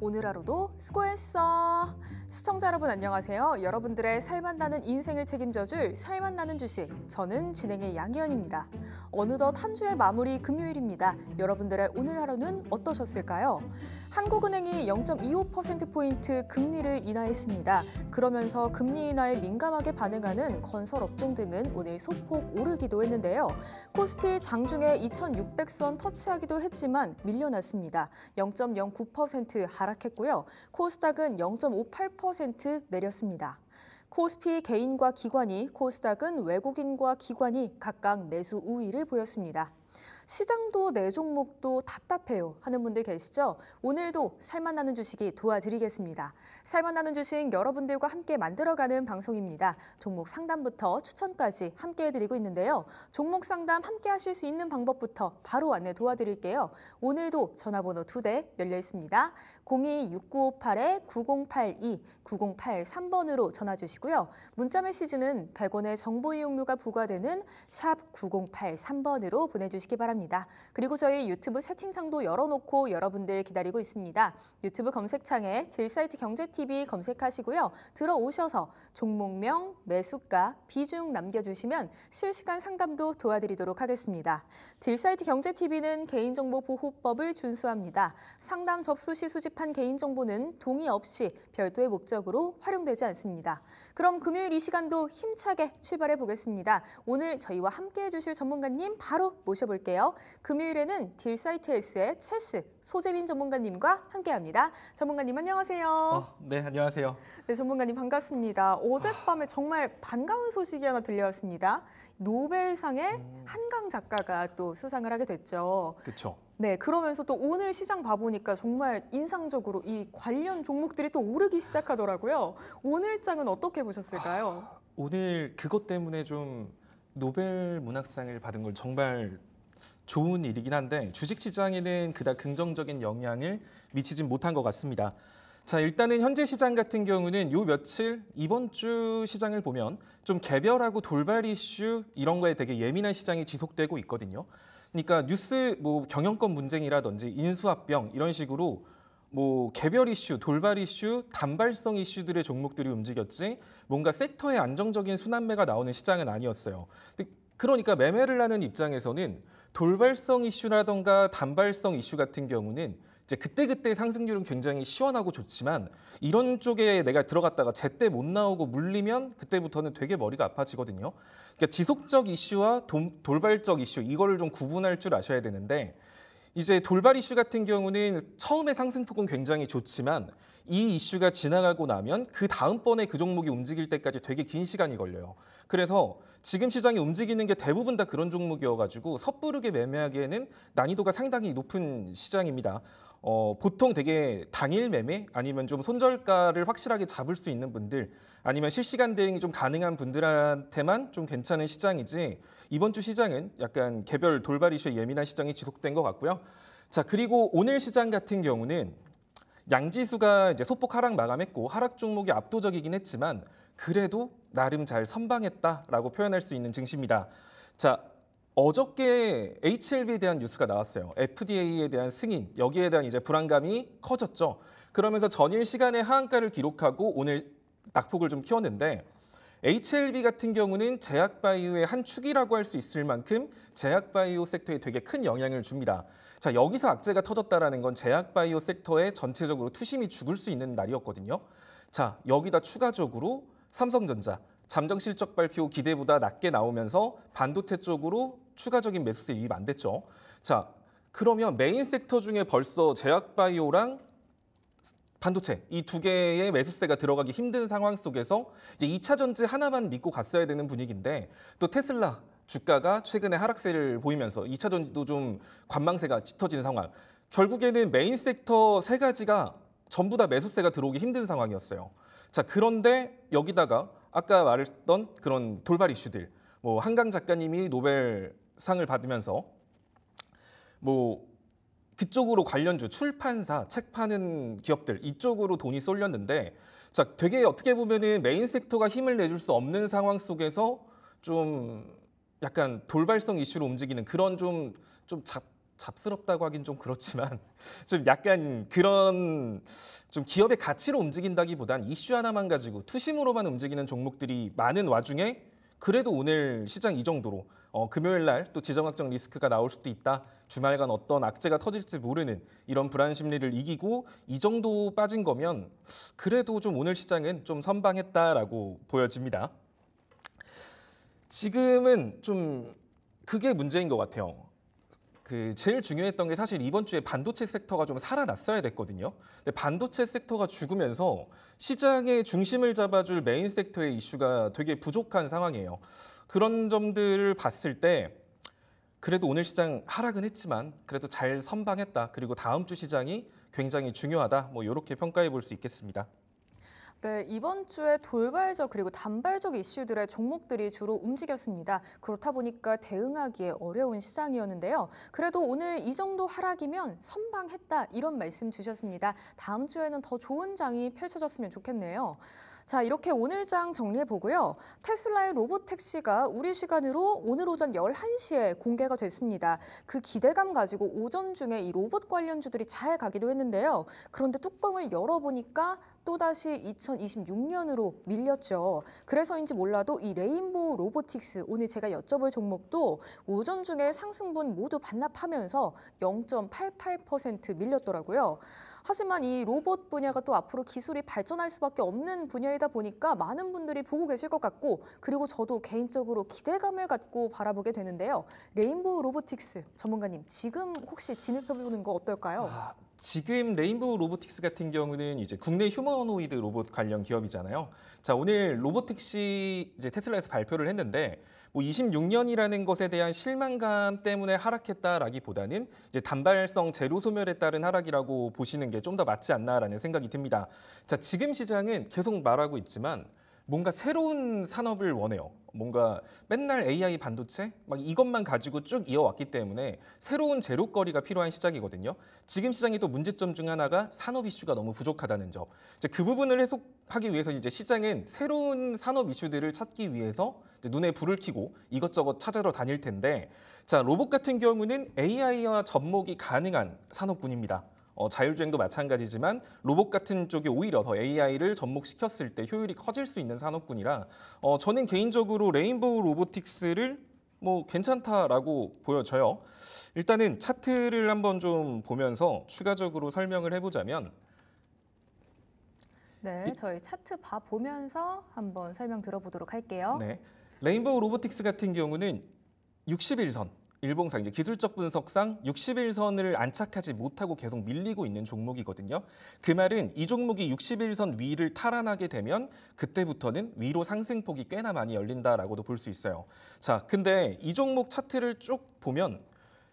오늘 하루도 수고했어. 시청자 여러분 안녕하세요. 여러분들의 살맛나는 인생을 책임져줄 살맛나는 주식. 저는 진행의 양희연입니다. 어느덧 한 주의 마무리 금요일입니다. 여러분들의 오늘 하루는 어떠셨을까요? 한국은행이 0.25%포인트 금리를 인하했습니다. 그러면서 금리 인하에 민감하게 반응하는 건설업종 등은 오늘 소폭 오르기도 했는데요. 코스피 장중에 2600선 터치하기도 했지만 밀려났습니다. 0.09% 하락 하락했고요. 코스닥은 0.58% 내렸습니다. 코스피 개인과 기관이, 코스닥은 외국인과 기관이 각각 매수 우위를 보였습니다. 시장도 내 종목도 답답해요 하는 분들 계시죠? 오늘도 살맛나는 주식이 도와드리겠습니다. 살맛나는 주식 여러분들과 함께 만들어가는 방송입니다. 종목 상담부터 추천까지 함께 해드리고 있는데요. 종목 상담 함께 하실 수 있는 방법부터 바로 안내 도와드릴게요. 오늘도 전화번호 두 대 열려 있습니다. 02-6958-9082, 9083번으로 전화 주시고요. 문자 메시지는 100원의 정보 이용료가 부과되는 샵 9083번으로 보내주시기 바랍니다. 바니다 그리고 저희 유튜브 채팅창도 열어놓고 여러분들 기다리고 있습니다. 유튜브 검색창에 딜사이트 경제TV 검색하시고요. 들어오셔서 종목명, 매수가, 비중 남겨주시면 실시간 상담도 도와드리도록 하겠습니다. 딜사이트 경제TV는 개인정보보호법을 준수합니다. 상담 접수 시 수집한 개인정보는 동의 없이 별도의 목적으로 활용되지 않습니다. 그럼 금요일 이 시간도 힘차게 출발해 보겠습니다. 오늘 저희와 함께해 주실 전문가님 바로 모셔볼게요. 금요일에는 딜사이트헬스의 체스 소재빈 전문가님과 함께합니다. 전문가님 안녕하세요. 어, 네, 안녕하세요. 네, 전문가님 반갑습니다. 어젯밤에 정말 반가운 소식이 하나 들려왔습니다. 노벨상의 음. 한강 작가가 또 수상을 하게 됐죠. 그렇죠. 네, 그러면서 또 오늘 시장 봐보니까 정말 인상적으로 이 관련 종목들이 또 오르기 시작하더라고요. 오늘 장은 어떻게 보셨을까요? 아, 오늘 그것 때문에 좀 노벨 문학상을 받은 걸 정말 좋은 일이긴 한데 주식 시장에는 그닥 긍정적인 영향을 미치진 못한 것 같습니다. 자 일단은 현재 시장 같은 경우는 요 며칠 이번 주 시장을 보면 좀 개별하고 돌발 이슈 이런 거에 되게 예민한 시장이 지속되고 있거든요. 그러니까 뉴스 뭐 경영권 분쟁이라든지 인수합병 이런 식으로 뭐 개별 이슈, 돌발 이슈, 단발성 이슈들의 종목들이 움직였지 뭔가 섹터의 안정적인 순환매가 나오는 시장은 아니었어요. 그러니까 매매를 하는 입장에서는 돌발성 이슈라던가 단발성 이슈 같은 경우는 이제 그때그때 상승률은 굉장히 시원하고 좋지만 이런 쪽에 내가 들어갔다가 제때 못 나오고 물리면 그때부터는 되게 머리가 아파지거든요. 그러니까 지속적 이슈와 도, 돌발적 이슈 이거를 좀 구분할 줄 아셔야 되는데 이제 돌발 이슈 같은 경우는 처음에 상승폭은 굉장히 좋지만 이 이슈가 지나가고 나면 그 다음번에 그 종목이 움직일 때까지 되게 긴 시간이 걸려요. 그래서 지금 시장이 움직이는 게 대부분 다 그런 종목이어가지고 섣부르게 매매하기에는 난이도가 상당히 높은 시장입니다. 어, 보통 되게 당일 매매 아니면 좀 손절가를 확실하게 잡을 수 있는 분들 아니면 실시간 대응이 좀 가능한 분들한테만 좀 괜찮은 시장이지 이번 주 시장은 약간 개별 돌발 이슈에 예민한 시장이 지속된 것 같고요. 자 그리고 오늘 시장 같은 경우는 양지수가 이제 소폭 하락 마감했고 하락 종목이 압도적이긴 했지만 그래도 나름 잘 선방했다라고 표현할 수 있는 증시입니다. 자, 어저께 HLB에 대한 뉴스가 나왔어요. FDA에 대한 승인, 여기에 대한 이제 불안감이 커졌죠. 그러면서 전일 시간에 하한가를 기록하고 오늘 낙폭을 좀 키웠는데 HLB 같은 경우는 제약바이오의 한 축이라고 할 수 있을 만큼 제약바이오 섹터에 되게 큰 영향을 줍니다. 자, 여기서 악재가 터졌다라는 건 제약바이오 섹터에 전체적으로 투심이 죽을 수 있는 날이었거든요. 자, 여기다 추가적으로 삼성전자 잠정 실적 발표 기대보다 낮게 나오면서 반도체 쪽으로 추가적인 매수세 유입 안 됐죠. 자, 그러면 메인 섹터 중에 벌써 제약바이오랑 반도체 이 두 개의 매수세가 들어가기 힘든 상황 속에서 이제 2차 전지 하나만 믿고 갔어야 되는 분위기인데 또 테슬라 주가가 최근에 하락세를 보이면서 2차전지도 좀 관망세가 짙어진 상황. 결국에는 메인 섹터 세 가지가 전부 다 매수세가 들어오기 힘든 상황이었어요. 자, 그런데 여기다가 아까 말했던 그런 돌발 이슈들, 뭐 한강 작가님이 노벨상을 받으면서 뭐 그쪽으로 관련주 출판사 책 파는 기업들 이쪽으로 돈이 쏠렸는데 자 되게 어떻게 보면은 메인 섹터가 힘을 내줄 수 없는 상황 속에서 좀 약간 돌발성 이슈로 움직이는 그런 좀 좀잡 잡스럽다고 하긴 좀 그렇지만 좀 약간 그런 좀 기업의 가치로 움직인다기보단 이슈 하나만 가지고 투심으로만 움직이는 종목들이 많은 와중에 그래도 오늘 시장 이 정도로 어, 금요일 날 또 지정학적 리스크가 나올 수도 있다. 주말간 어떤 악재가 터질지 모르는 이런 불안 심리를 이기고 이 정도 빠진 거면 그래도 좀 오늘 시장은 좀 선방했다라고 보여집니다. 지금은 좀 그게 문제인 것 같아요. 그 제일 중요했던 게 사실 이번 주에 반도체 섹터가 좀 살아났어야 됐거든요. 근데 반도체 섹터가 죽으면서 시장의 중심을 잡아줄 메인 섹터의 이슈가 되게 부족한 상황이에요. 그런 점들을 봤을 때 그래도 오늘 시장 하락은 했지만 그래도 잘 선방했다. 그리고 다음 주 시장이 굉장히 중요하다. 뭐 이렇게 평가해 볼 수 있겠습니다. 네, 이번 주에 돌발적 그리고 단발적 이슈들의 종목들이 주로 움직였습니다. 그렇다 보니까 대응하기에 어려운 시장이었는데요. 그래도 오늘 이 정도 하락이면 선방했다 이런 말씀 주셨습니다. 다음 주에는 더 좋은 장이 펼쳐졌으면 좋겠네요. 자, 이렇게 오늘장 정리해 보고요. 테슬라의 로봇 택시가 우리 시간으로 오늘 오전 11시에 공개가 됐습니다. 그 기대감 가지고 오전 중에 이 로봇 관련주들이 잘 가기도 했는데요. 그런데 뚜껑을 열어보니까 또다시 2026년으로 밀렸죠. 그래서인지 몰라도 이 레인보우 로보틱스 오늘 제가 여쭤볼 종목도 오전 중에 상승분 모두 반납하면서 0.88% 밀렸더라고요. 하지만 이 로봇 분야가 또 앞으로 기술이 발전할 수밖에 없는 분야이다 보니까 많은 분들이 보고 계실 것 같고 그리고 저도 개인적으로 기대감을 갖고 바라보게 되는데요. 레인보우 로보틱스 전문가님 지금 혹시 진입해보는 거 어떨까요? 아, 지금 레인보우 로보틱스 같은 경우는 이제 국내 휴머노이드 로봇 관련 기업이잖아요. 자 오늘 로보틱스 이제 테슬라에서 발표를 했는데 뭐 26년이라는 것에 대한 실망감 때문에 하락했다라기보다는 이제 단발성 제로 소멸에 따른 하락이라고 보시는 게 좀 더 맞지 않나라는 생각이 듭니다. 자, 지금 시장은 계속 말하고 있지만 뭔가 새로운 산업을 원해요. 뭔가 맨날 AI 반도체 막 이것만 가지고 쭉 이어왔기 때문에 새로운 제로거리가 필요한 시장이거든요. 지금 시장의 또 문제점 중 하나가 산업 이슈가 너무 부족하다는 점. 이제 그 부분을 해석하기 위해서 이제 시장은 새로운 산업 이슈들을 찾기 위해서 눈에 불을 켜고 이것저것 찾으러 다닐 텐데 자 로봇 같은 경우는 AI와 접목이 가능한 산업군입니다. 어, 자율주행도 마찬가지지만 로봇 같은 쪽이 오히려 더 AI를 접목시켰을 때 효율이 커질 수 있는 산업군이라 어, 저는 개인적으로 레인보우 로보틱스를 뭐 괜찮다라고 보여져요. 일단은 차트를 한번 좀 보면서 추가적으로 설명을 해보자면 네, 저희 차트 봐 보면서 한번 설명 들어보도록 할게요. 네, 레인보우 로보틱스 같은 경우는 60일선 일봉상 이제 기술적 분석상 60일선을 안착하지 못하고 계속 밀리고 있는 종목이거든요. 그 말은 이 종목이 60일선 위를 탈환하게 되면 그때부터는 위로 상승폭이 꽤나 많이 열린다라고도 볼 수 있어요. 자, 근데 이 종목 차트를 쭉 보면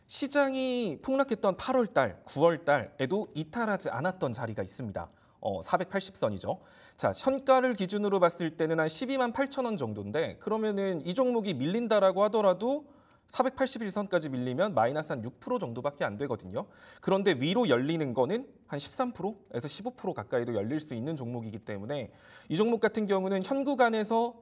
시장이 폭락했던 8월 달, 9월 달에도 이탈하지 않았던 자리가 있습니다. 어, 480선이죠. 자, 현가를 기준으로 봤을 때는 한 12만 8천 원 정도인데 그러면은 이 종목이 밀린다라고 하더라도 481선까지 밀리면 마이너스 한 6% 정도밖에 안 되거든요. 그런데 위로 열리는 거는 한 13%에서 15% 가까이도 열릴 수 있는 종목이기 때문에 이 종목 같은 경우는 현 구간에서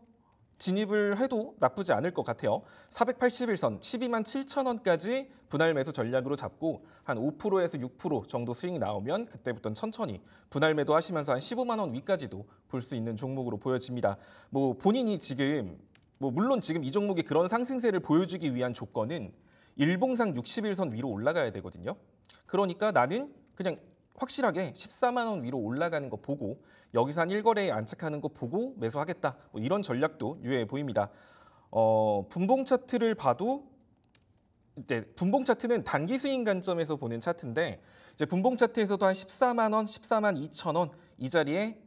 진입을 해도 나쁘지 않을 것 같아요. 481선 12만 7천 원까지 분할 매수 전략으로 잡고 한 5%에서 6% 정도 수익이 나오면 그때부터는 천천히 분할 매도 하시면서 한 15만 원 위까지도 볼 수 있는 종목으로 보여집니다. 뭐 본인이 지금 뭐 물론 지금 이 종목이 그런 상승세를 보여주기 위한 조건은 일봉상 61선 위로 올라가야 되거든요. 그러니까 나는 그냥 확실하게 14만 원 위로 올라가는 거 보고 여기서 한 1거래에 안착하는 거 보고 매수하겠다. 뭐 이런 전략도 유효해 보입니다. 어, 분봉 차트를 봐도 이제 분봉 차트는 단기 수익 관점에서 보는 차트인데 이제 분봉 차트에서도 한 14만 원, 14만 2천 원 이 자리에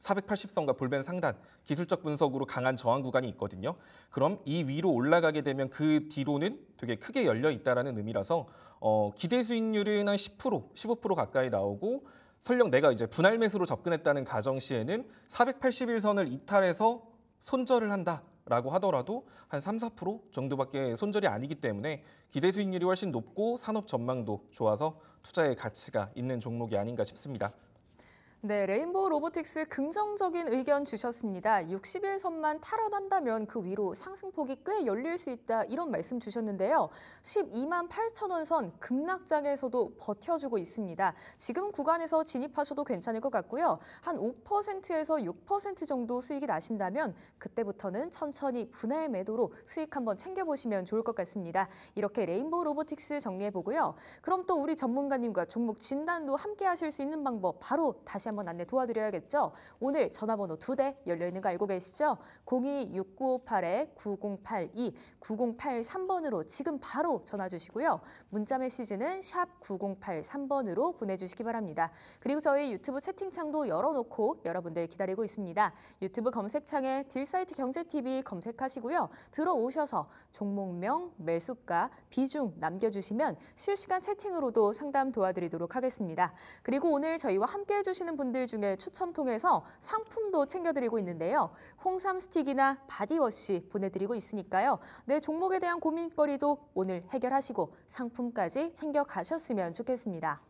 480선과 볼벤 상단 기술적 분석으로 강한 저항 구간이 있거든요. 그럼 이 위로 올라가게 되면 그 뒤로는 되게 크게 열려 있다라는 의미라서 어, 기대 수익률은 한10% 15% 가까이 나오고 설령 내가 이제 분할 매수로 접근했다는 가정 시에는 481선을 이탈해서 손절을 한다. 라고 하더라도 한 3, 4% 정도밖에 손절이 아니기 때문에 기대 수익률이 훨씬 높고 산업 전망도 좋아서 투자의 가치가 있는 종목이 아닌가 싶습니다. 네, 레인보우 로보틱스 긍정적인 의견 주셨습니다. 60일 선만 탈원한다면 그 위로 상승폭이 꽤 열릴 수 있다 이런 말씀 주셨는데요. 12만 8천 원선 급락장에서도 버텨주고 있습니다. 지금 구간에서 진입하셔도 괜찮을 것 같고요. 한 5%에서 6% 정도 수익이 나신다면 그때부터는 천천히 분할 매도로 수익 한번 챙겨보시면 좋을 것 같습니다. 이렇게 레인보우 로보틱스 정리해보고요. 그럼 또 우리 전문가님과 종목 진단도 함께 하실 수 있는 방법 바로 다시 한번 안내 도와드려야겠죠. 오늘 전화번호 두 대 열려있는 거 알고 계시죠? 026958-9082, 9083번으로 지금 바로 전화 주시고요. 문자 메시지는 샵 9083번으로 보내주시기 바랍니다. 그리고 저희 유튜브 채팅창도 열어놓고 여러분들 기다리고 있습니다. 유튜브 검색창에 딜사이트 경제TV 검색하시고요. 들어오셔서 종목명, 매수가, 비중 남겨주시면 실시간 채팅으로도 상담 도와드리도록 하겠습니다. 그리고 오늘 저희와 함께 해주시는 분들 중에 추첨 통해서 상품도 챙겨드리고 있는데요. 홍삼 스틱이나 바디워시 보내드리고 있으니까요. 내 종목에 대한 고민거리도 오늘 해결하시고 상품까지 챙겨가셨으면 좋겠습니다.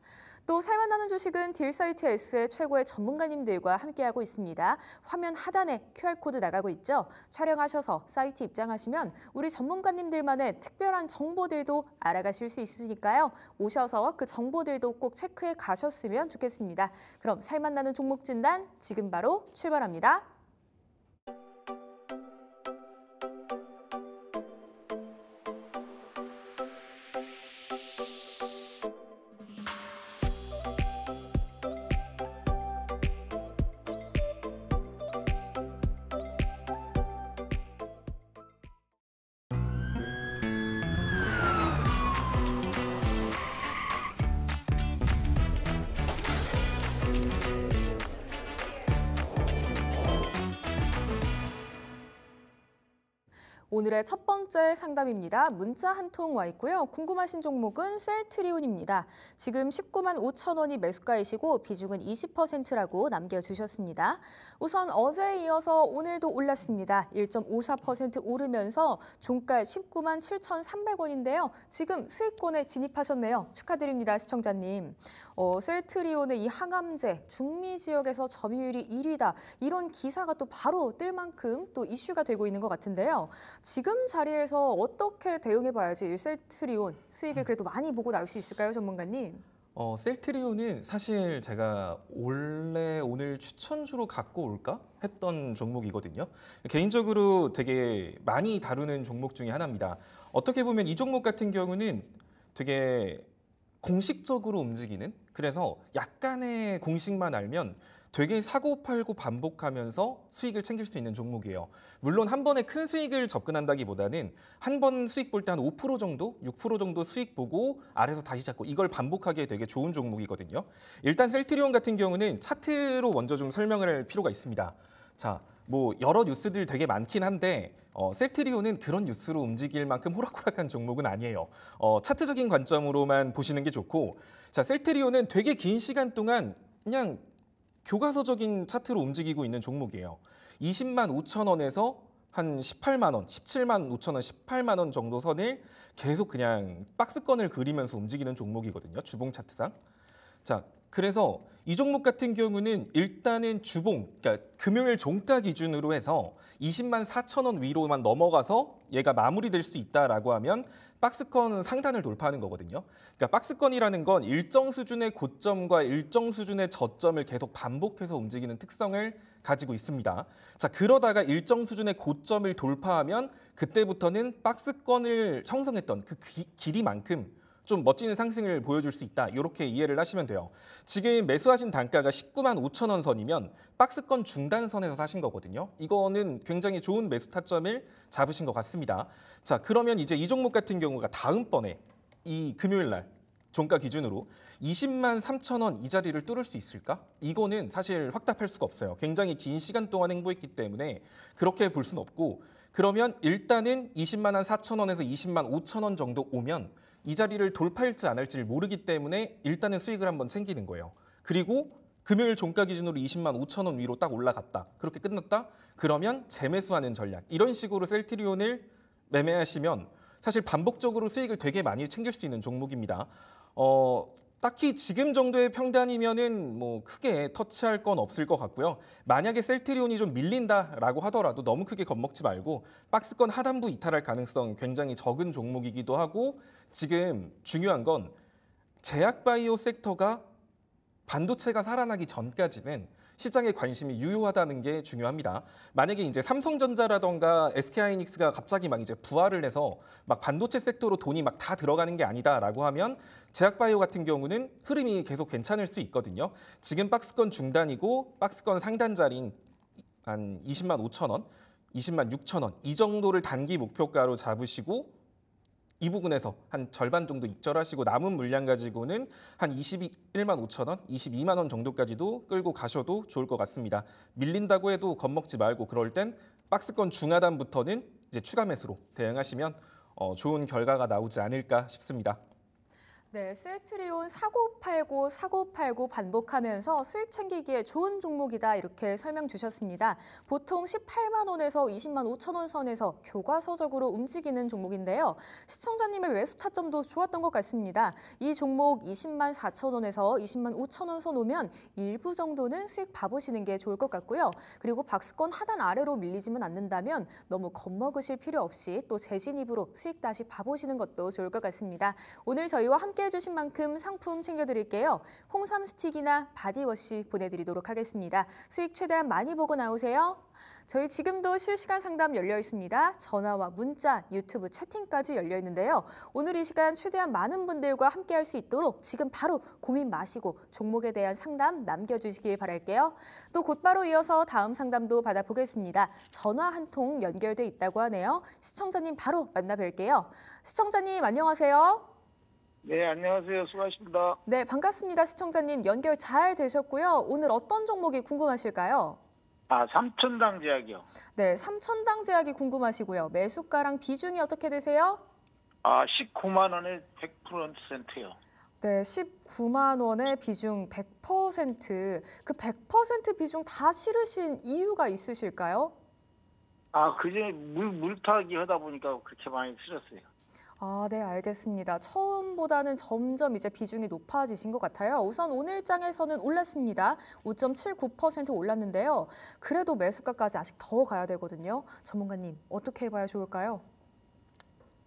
또살맛나는 주식은 딜사이트 S의 최고의 전문가님들과 함께하고 있습니다. 화면 하단에 QR코드 나가고 있죠? 촬영하셔서 사이트 입장하시면 우리 전문가님들만의 특별한 정보들도 알아가실 수 있으니까요. 오셔서 그 정보들도 꼭 체크해 가셨으면 좋겠습니다. 그럼 살맛나는 종목 진단 지금 바로 출발합니다. 오늘의 첫 번째 상담입니다. 문자 한 통 와 있고요. 궁금하신 종목은 셀트리온입니다. 지금 19만 5천 원이 매수가이시고 비중은 20%라고 남겨주셨습니다. 우선 어제에 이어서 오늘도 올랐습니다. 1.54% 오르면서 종가 19만 7,300원인데요. 지금 수익권에 진입하셨네요. 축하드립니다, 시청자님. 어, 셀트리온의 이 항암제, 중미 지역에서 점유율이 1위다. 이런 기사가 또 바로 뜰 만큼 또 이슈가 되고 있는 것 같은데요. 지금 자리에 대해서 어떻게 대응해 봐야지 셀트리온 수익을 음. 그래도 많이 보고 나올 수 있을까요, 전문가님? 어, 셀트리온은 사실 제가 원래 오늘 추천주로 갖고 올까 했던 종목이거든요. 개인적으로 되게 많이 다루는 종목 중에 하나입니다. 어떻게 보면 이 종목 같은 경우는 되게 공식적으로 움직이는 그래서 약간의 공식만 알면 되게 사고팔고 반복하면서 수익을 챙길 수 있는 종목이에요. 물론 한 번에 큰 수익을 접근한다기보다는 한 번 수익 볼 때 한 5% 정도, 6% 정도 수익 보고 아래서 다시 잡고 이걸 반복하기에 되게 좋은 종목이거든요. 일단 셀트리온 같은 경우는 차트로 먼저 좀 설명을 할 필요가 있습니다. 자, 뭐 여러 뉴스들 되게 많긴 한데 어, 셀트리온은 그런 뉴스로 움직일 만큼 호락호락한 종목은 아니에요. 어, 차트적인 관점으로만 보시는 게 좋고 자 셀트리온은 되게 긴 시간 동안 그냥 교과서적인 차트로 움직이고 있는 종목이에요. 20만 5천 원에서 한 18만 원, 17만 5천 원, 18만 원 정도 선을 계속 그냥 박스권을 그리면서 움직이는 종목이거든요. 주봉 차트상. 자, 그래서 이 종목 같은 경우는 일단은 주봉, 그러니까 금요일 종가 기준으로 해서 20만 4천 원 위로만 넘어가서 얘가 마무리될 수 있다라고 하면 박스권 은 상단을 돌파하는 거거든요. 그러니까 박스권이라는 건 일정 수준의 고점과 일정 수준의 저점을 계속 반복해서 움직이는 특성을 가지고 있습니다. 자, 그러다가 일정 수준의 고점을 돌파하면 그때부터는 박스권을 형성했던 그 기, 길이만큼 좀 멋진 상승을 보여줄 수 있다. 이렇게 이해를 하시면 돼요. 지금 매수하신 단가가 19만 5천 원 선이면 박스권 중단선에서 사신 거거든요. 이거는 굉장히 좋은 매수 타점을 잡으신 것 같습니다. 자, 그러면 이제 이 종목 같은 경우가 다음번에 이 금요일 날 종가 기준으로 20만 3천 원 이 자리를 뚫을 수 있을까? 이거는 사실 확답할 수가 없어요. 굉장히 긴 시간 동안 행보했기 때문에 그렇게 볼 수는 없고 그러면 일단은 20만 한 4천 원에서 20만 5천 원 정도 오면 이 자리를 돌파할지 안 할지를 모르기 때문에 일단은 수익을 한번 챙기는 거예요. 그리고 금요일 종가 기준으로 20만 5천 원 위로 딱 올라갔다. 그렇게 끝났다. 그러면 재매수하는 전략. 이런 식으로 셀트리온을 매매하시면 사실 반복적으로 수익을 되게 많이 챙길 수 있는 종목입니다. 어, 딱히 지금 정도의 평단이면은 뭐 크게 터치할 건 없을 것 같고요. 만약에 셀트리온이 좀 밀린다라고 하더라도 너무 크게 겁먹지 말고 박스권 하단부 이탈할 가능성 굉장히 적은 종목이기도 하고 지금 중요한 건 제약 바이오 섹터가 반도체가 살아나기 전까지는 시장의 관심이 유효하다는 게 중요합니다. 만약에 이제 삼성전자라던가 SK하이닉스가 갑자기 막 이제 부활을 해서 막 반도체 섹터로 돈이 막 다 들어가는 게 아니다라고 하면 제약바이오 같은 경우는 흐름이 계속 괜찮을 수 있거든요. 지금 박스권 중단이고 박스권 상단 자리인 한 20만 5천 원, 20만 6천 원 이 정도를 단기 목표가로 잡으시고 이 부분에서 한 절반 정도 입절하시고 남은 물량 가지고는 한 21만 5천 원, 22만 원 정도까지도 끌고 가셔도 좋을 것 같습니다. 밀린다고 해도 겁먹지 말고 그럴 땐 박스권 중하단부터는 이제 추가 매수로 대응하시면 어, 좋은 결과가 나오지 않을까 싶습니다. 네, 셀트리온 사고 팔고 사고 팔고 반복하면서 수익 챙기기에 좋은 종목이다 이렇게 설명 주셨습니다. 보통 18만 원에서 20만 5천 원 선에서 교과서적으로 움직이는 종목인데요. 시청자님의 외수 타점도 좋았던 것 같습니다. 이 종목 20만 4천 원에서 20만 5천 원선 오면 일부 정도는 수익 봐보시는 게 좋을 것 같고요. 그리고 박스권 하단 아래로 밀리지만 않는다면 너무 겁먹으실 필요 없이 또 재진입으로 수익 다시 봐보시는 것도 좋을 것 같습니다. 오늘 저희와 함께 함께 해주신 만큼 상품 챙겨드릴게요. 홍삼 스틱이나 바디워시 보내드리도록 하겠습니다. 수익 최대한 많이 보고 나오세요. 저희 지금도 실시간 상담 열려 있습니다. 전화와 문자, 유튜브 채팅까지 열려 있는데요. 오늘 이 시간 최대한 많은 분들과 함께 할 수 있도록 지금 바로 고민 마시고 종목에 대한 상담 남겨주시길 바랄게요. 또 곧바로 이어서 다음 상담도 받아보겠습니다. 전화 한 통 연결돼 있다고 하네요. 시청자님 바로 만나뵐게요. 시청자님 안녕하세요. 네, 안녕하세요. 수고하십니다. 네, 반갑습니다. 시청자님 연결 잘 되셨고요. 오늘 어떤 종목이 궁금하실까요? 아, 삼천당 제약이요. 네, 삼천당 제약이 궁금하시고요. 매수가랑 비중이 어떻게 되세요? 아, 19만 원에 100%요. 네, 19만 원의 비중 100%. 그 100% 비중 다 실으신 이유가 있으실까요? 아, 그전에 물, 물타기 하다 보니까 그렇게 많이 실었어요. 아, 네, 알겠습니다. 처음보다는 점점 이제 비중이 높아지신 것 같아요. 우선 오늘 장에서는 올랐습니다. 5.79% 올랐는데요. 그래도 매수가까지 아직 더 가야 되거든요. 전문가님, 어떻게 해봐야 좋을까요?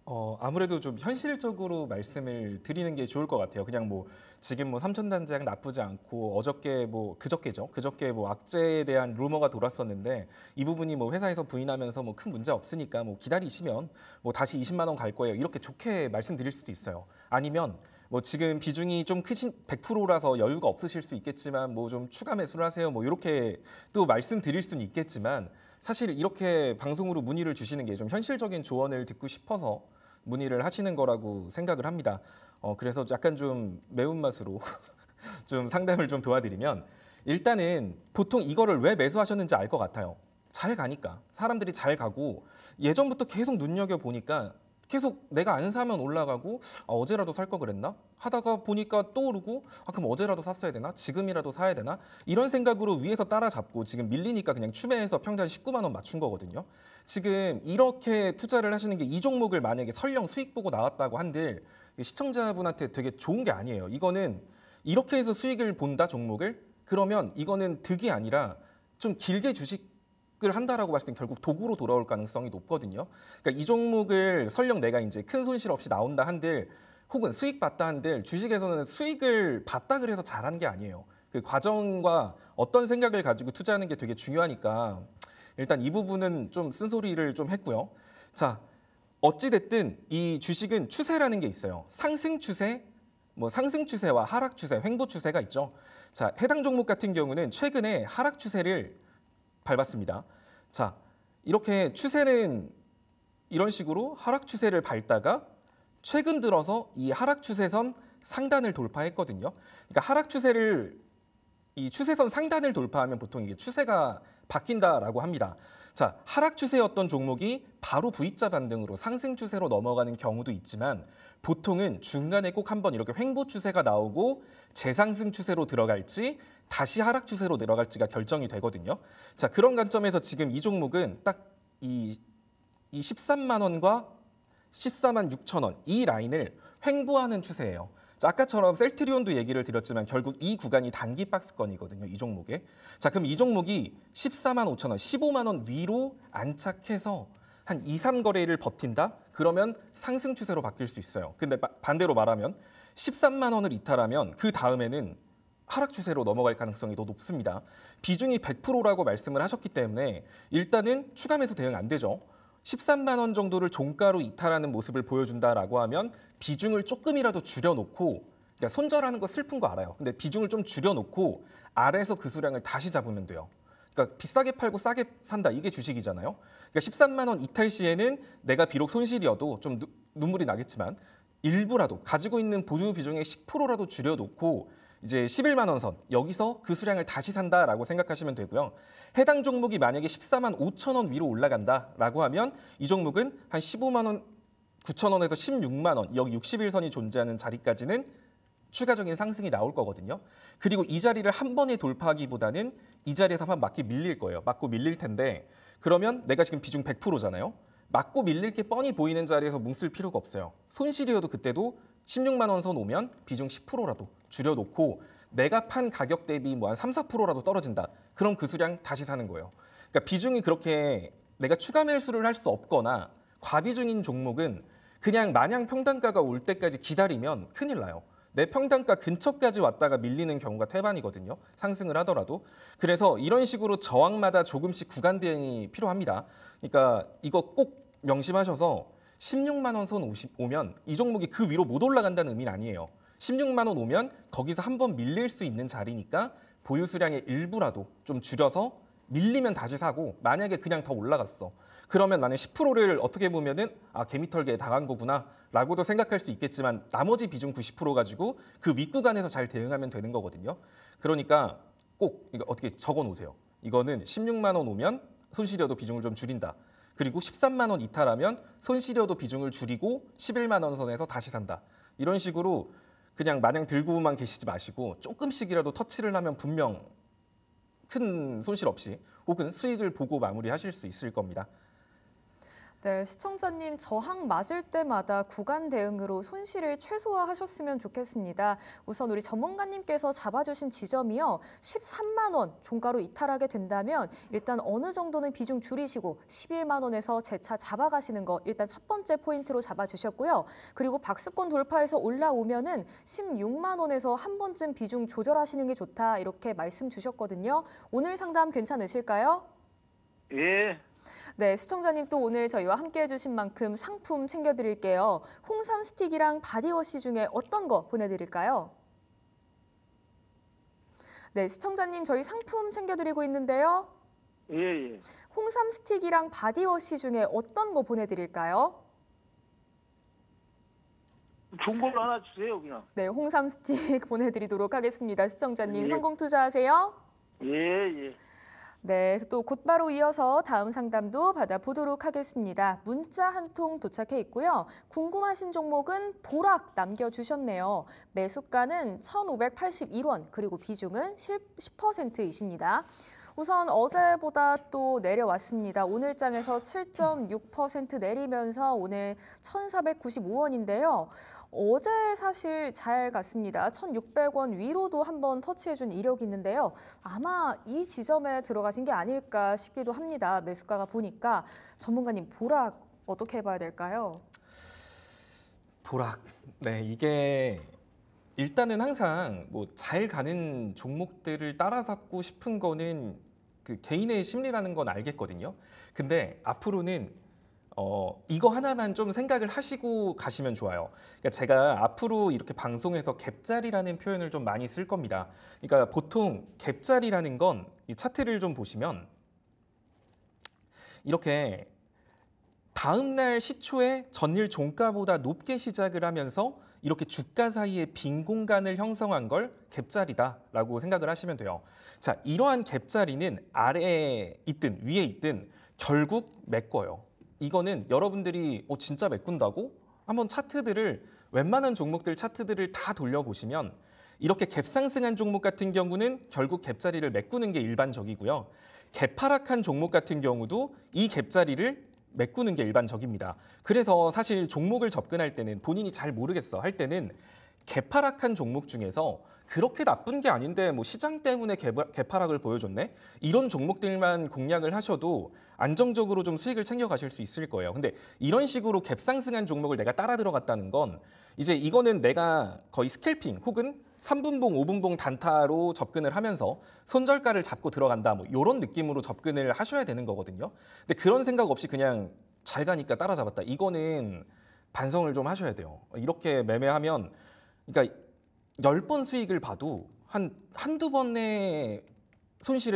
어, 아무래도 좀 현실적으로 말씀을 드리는 게 좋을 것 같아요. 그냥 뭐 지금 뭐 삼천단장 나쁘지 않고 어저께 뭐 그저께죠. 그저께 뭐 악재에 대한 루머가 돌았었는데 이 부분이 뭐 회사에서 부인하면서 뭐 큰 문제 없으니까 뭐 기다리시면 뭐 다시 20만 원 갈 거예요. 이렇게 좋게 말씀드릴 수도 있어요. 아니면 뭐 지금 비중이 좀 크신 100%라서 여유가 없으실 수 있겠지만 뭐 좀 추가 매수를 하세요. 뭐 이렇게 또 말씀드릴 수는 있겠지만 사실 이렇게 방송으로 문의를 주시는 게 좀 현실적인 조언을 듣고 싶어서 문의를 하시는 거라고 생각을 합니다. 어, 그래서 약간 좀 매운맛으로 좀 상담을 좀 도와드리면 일단은 보통 이거를 왜 매수하셨는지 알 것 같아요. 잘 가니까 사람들이 잘 가고 예전부터 계속 눈여겨 보니까 계속 내가 안 사면 올라가고 아, 어제라도 살 거 그랬나 하다가 보니까 또 오르고 아 그럼 어제라도 샀어야 되나 지금이라도 사야 되나 이런 생각으로 위에서 따라잡고 지금 밀리니까 그냥 추매해서 평당 19만 원 맞춘 거거든요. 지금 이렇게 투자를 하시는 게 이 종목을 만약에 설령 수익 보고 나왔다고 한들 시청자분한테 되게 좋은 게 아니에요. 이거는 이렇게 해서 수익을 본다 종목을 그러면 이거는 득이 아니라 좀 길게 주식 을 한다라고 봤을 때 결국 도구로 돌아올 가능성이 높거든요. 그러니까 이 종목을 설령 내가 이제 큰 손실 없이 나온다 한들 혹은 수익 봤다 한들 주식에서는 수익을 봤다 그래서 잘한 게 아니에요. 그 과정과 어떤 생각을 가지고 투자하는 게 되게 중요하니까 일단 이 부분은 좀 쓴소리를 좀 했고요. 자, 어찌됐든 이 주식은 추세라는 게 있어요. 상승 추세, 뭐 상승 추세와 하락 추세, 횡보 추세가 있죠. 자, 해당 종목 같은 경우는 최근에 하락 추세를 밟았습니다. 자, 이렇게 추세는 이런 식으로 하락 추세를 밟다가 최근 들어서 이 하락 추세선 상단을 돌파했거든요. 그러니까 하락 추세를 이 추세선 상단을 돌파하면 보통 이게 추세가 바뀐다라고 합니다. 자, 하락 추세였던 종목이 바로 V자 반등으로 상승 추세로 넘어가는 경우도 있지만 보통은 중간에 꼭 한번 이렇게 횡보 추세가 나오고 재상승 추세로 들어갈지 다시 하락 추세로 내려갈지가 결정이 되거든요. 자, 그런 관점에서 지금 이 종목은 딱이 이 13만 원과 14만 6천 원이 라인을 횡보하는 추세예요. 자, 아까처럼 셀트리온도 얘기를 드렸지만 결국 이 구간이 단기 박스권이거든요. 이 종목에. 자, 그럼 이 종목이 14만 5천 원, 15만 원 위로 안착해서 한 2, 3거래를 버틴다? 그러면 상승 추세로 바뀔 수 있어요. 근데 반대로 말하면 13만 원을 이탈하면 그 다음에는 하락 추세로 넘어갈 가능성이 더 높습니다. 비중이 100%라고 말씀을 하셨기 때문에 일단은 추감해서 대응 안 되죠. 13만 원 정도를 종가로 이탈하는 모습을 보여준다라고 하면 비중을 조금이라도 줄여놓고 그러니까 손절하는 거 슬픈 거 알아요. 근데 비중을 좀 줄여놓고 아래에서 그 수량을 다시 잡으면 돼요. 그러니까 비싸게 팔고 싸게 산다 이게 주식이잖아요. 그러니까 13만 원 이탈 시에는 내가 비록 손실이어도 좀 눈물이 나겠지만 일부라도 가지고 있는 보유 비중의 10%라도 줄여놓고 이제 11만 원 선 여기서 그 수량을 다시 산다라고 생각하시면 되고요. 해당 종목이 만약에 14만 5천 원 위로 올라간다라고 하면 이 종목은 한 15만 원 9천 원에서 16만 원 여기 60일선이 존재하는 자리까지는 추가적인 상승이 나올 거거든요. 그리고 이 자리를 한 번에 돌파하기보다는 이 자리에서만 맞기 밀릴 거예요. 맞고 밀릴 텐데 그러면 내가 지금 비중 100%잖아요. 맞고 밀릴 게 뻔히 보이는 자리에서 뭉쓸 필요가 없어요. 손실이어도 그때도 16만 원선 오면 비중 10%라도 줄여놓고 내가 판 가격 대비 뭐 한 3, 4%라도 떨어진다. 그럼 그 수량 다시 사는 거예요. 그러니까 비중이 그렇게 내가 추가 매수를 할 수 없거나 과비중인 종목은 그냥 마냥 평단가가 올 때까지 기다리면 큰일 나요. 내 평단가 근처까지 왔다가 밀리는 경우가 태반이거든요. 상승을 하더라도. 그래서 이런 식으로 저항마다 조금씩 구간 대응이 필요합니다. 그러니까 이거 꼭 명심하셔서 16만 원 선 오면 이 종목이 그 위로 못 올라간다는 의미는 아니에요. 16만 원 오면 거기서 한 번 밀릴 수 있는 자리니까 보유 수량의 일부라도 좀 줄여서 밀리면 다시 사고 만약에 그냥 더 올라갔어. 그러면 나는 10%를 어떻게 보면은 아개미털계에 당한 거구나라고도 생각할 수 있겠지만 나머지 비중 90% 가지고 그 윗구간에서 잘 대응하면 되는 거거든요. 그러니까 꼭 이거 어떻게 적어 놓으세요. 이거는 16만 원 오면 손실이어도 비중을 좀 줄인다. 그리고 13만 원 이탈하면 손실이도 비중을 줄이고 11만 원 선에서 다시 산다. 이런 식으로 그냥 마냥 들고만 계시지 마시고 조금씩이라도 터치를 하면 분명 큰 손실 없이 혹은 수익을 보고 마무리하실 수 있을 겁니다. 네, 시청자님 저항 맞을 때마다 구간 대응으로 손실을 최소화하셨으면 좋겠습니다. 우선 우리 전문가님께서 잡아주신 지점이요. 13만 원 종가로 이탈하게 된다면 일단 어느 정도는 비중 줄이시고 11만 원에서 재차 잡아가시는 거 일단 첫 번째 포인트로 잡아주셨고요. 그리고 박스권 돌파해서 올라오면 은 16만 원에서 한 번쯤 비중 조절하시는 게 좋다 이렇게 말씀 주셨거든요. 오늘 상담 괜찮으실까요? 예. 네, 시청자님 또 오늘 저희와 함께해 주신 만큼 상품 챙겨드릴게요. 홍삼 스틱이랑 바디워시 중에 어떤 거 보내드릴까요? 네, 시청자님 저희 상품 챙겨드리고 있는데요. 예, 예. 홍삼 스틱이랑 바디워시 중에 어떤 거 보내드릴까요? 좋은 걸로 하나 주세요, 그냥. 네, 홍삼 스틱 보내드리도록 하겠습니다. 시청자님 예. 성공 투자하세요. 예, 예. 네, 또 곧바로 이어서 다음 상담도 받아보도록 하겠습니다. 문자 한 통 도착해 있고요. 궁금하신 종목은 보락 남겨주셨네요. 매수가는 1,581원, 그리고 비중은 10%이십니다. 10 우선 어제보다 또 내려왔습니다. 오늘장에서 7.6% 내리면서 오늘 1,495원인데요. 어제 사실 잘 갔습니다. 1,600원 위로도 한번 터치해준 이력이 있는데요. 아마 이 지점에 들어가신 게 아닐까 싶기도 합니다. 매수가가 보니까 전문가님 보락 어떻게 봐야 될까요? 보락. 네, 이게 일단은 항상 뭐 잘 가는 종목들을 따라잡고 싶은 거는 그 개인의 심리라는 건 알겠거든요. 근데 앞으로는 어, 이거 하나만 좀 생각을 하시고 가시면 좋아요. 그러니까 제가 앞으로 이렇게 방송에서 갭자리라는 표현을 좀 많이 쓸 겁니다. 그러니까 보통 갭자리라는 건 이 차트를 좀 보시면 이렇게 다음날 시초에 전일 종가보다 높게 시작을 하면서 이렇게 주가 사이에 빈 공간을 형성한 걸 갭자리다라고 생각을 하시면 돼요. 자, 이러한 갭자리는 아래에 있든 위에 있든 결국 메꿔요. 이거는 여러분들이 어, 진짜 메꾼다고? 한번 차트들을 웬만한 종목들 차트들을 다 돌려보시면 이렇게 갭상승한 종목 같은 경우는 결국 갭자리를 메꾸는 게 일반적이고요. 갭하락한 종목 같은 경우도 이 갭자리를 메꾸는 게 일반적입니다. 그래서 사실 종목을 접근할 때는 본인이 잘 모르겠어 할 때는 개파락한 종목 중에서 그렇게 나쁜 게 아닌데 뭐 시장 때문에 개파락을 보여줬네 이런 종목들만 공략을 하셔도 안정적으로 좀 수익을 챙겨가실 수 있을 거예요. 근데 이런 식으로 갭상승한 종목을 내가 따라 들어갔다는 건 이제 이거는 내가 거의 스캘핑 혹은 3분봉, 5분봉 단타로 접근을 하면서 손절가를 잡고 들어간다 뭐 이런 느낌으로 접근을 하셔야 되는 거거든요. 근데 그런 생각 없이 그냥 잘 가니까 따라잡았다 이거는 반성을 좀 하셔야 돼요. 이렇게 매매하면 그러니까 1 0번 수익을 봐도 한 한두 번의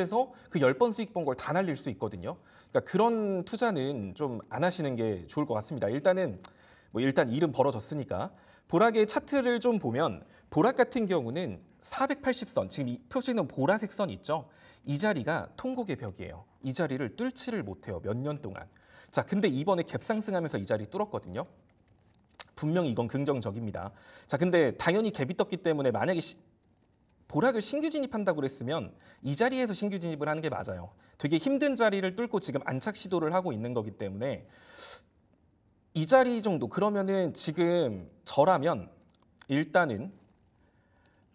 손실에서 그1 0번 수익 본 걸 다 날릴 수 있거든요. 그러니까 그런 투자는 좀 안 하시는 게 좋을 것 같습니다. 일단은 뭐 일단 이름 벌어졌으니까 보락의 차트를 좀 보면 보락 같은 경우는 480선, 지금 이 표시는 보라색 선 있죠? 이 자리가 통곡의 벽이에요. 이 자리를 뚫지를 못해요, 몇 년 동안. 자, 근데 이번에 갭상승하면서 이 자리 뚫었거든요. 분명히 이건 긍정적입니다. 자, 근데 당연히 갭이 떴기 때문에 만약에 시, 보락을 신규 진입한다고 그랬으면 이 자리에서 신규 진입을 하는 게 맞아요. 되게 힘든 자리를 뚫고 지금 안착 시도를 하고 있는 거기 때문에 이 자리 정도 그러면은 지금 저라면 일단은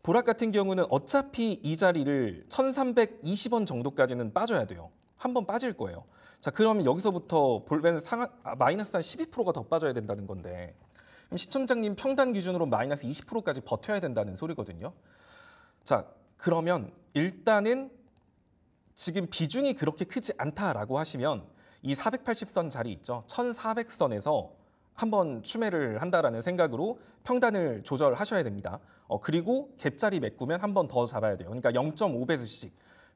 보락 같은 경우는 어차피 이 자리를 1320원 정도까지는 빠져야 돼요. 한 번 빠질 거예요. 자, 그러면 여기서부터 볼벤 상 아, 마이너스 한 12%가 더 빠져야 된다는 건데 시청장님 평단 기준으로 마이너스 20%까지 버텨야 된다는 소리거든요. 자, 그러면 일단은 지금 비중이 그렇게 크지 않다라고 하시면 이 480선 자리 있죠. 1400선에서 한번 추매를 한다라는 생각으로 평단을 조절하셔야 됩니다. 어, 그리고 갭자리 메꾸면 한 번더 잡아야 돼요. 그러니까 0.5배수씩.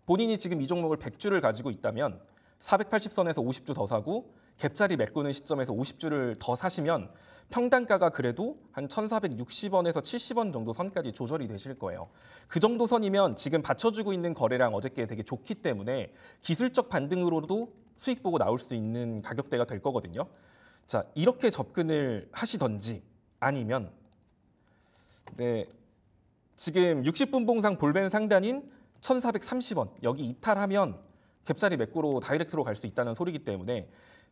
본인이 지금 이 종목을 100주를 가지고 있다면 480선에서 50주 더 사고 갭자리 메꾸는 시점에서 50주를 더 사시면 평단가가 그래도 한 1,460원에서 70원 정도 선까지 조절이 되실 거예요. 그 정도 선이면 지금 받쳐주고 있는 거래량 어저께 되게 좋기 때문에 기술적 반등으로도 수익 보고 나올 수 있는 가격대가 될 거거든요. 자, 이렇게 접근을 하시던지 아니면 네, 지금 60분 봉상 볼벤 상단인 1,430원 여기 이탈하면 갭자리 매꾸로 다이렉트로 갈 수 있다는 소리기 때문에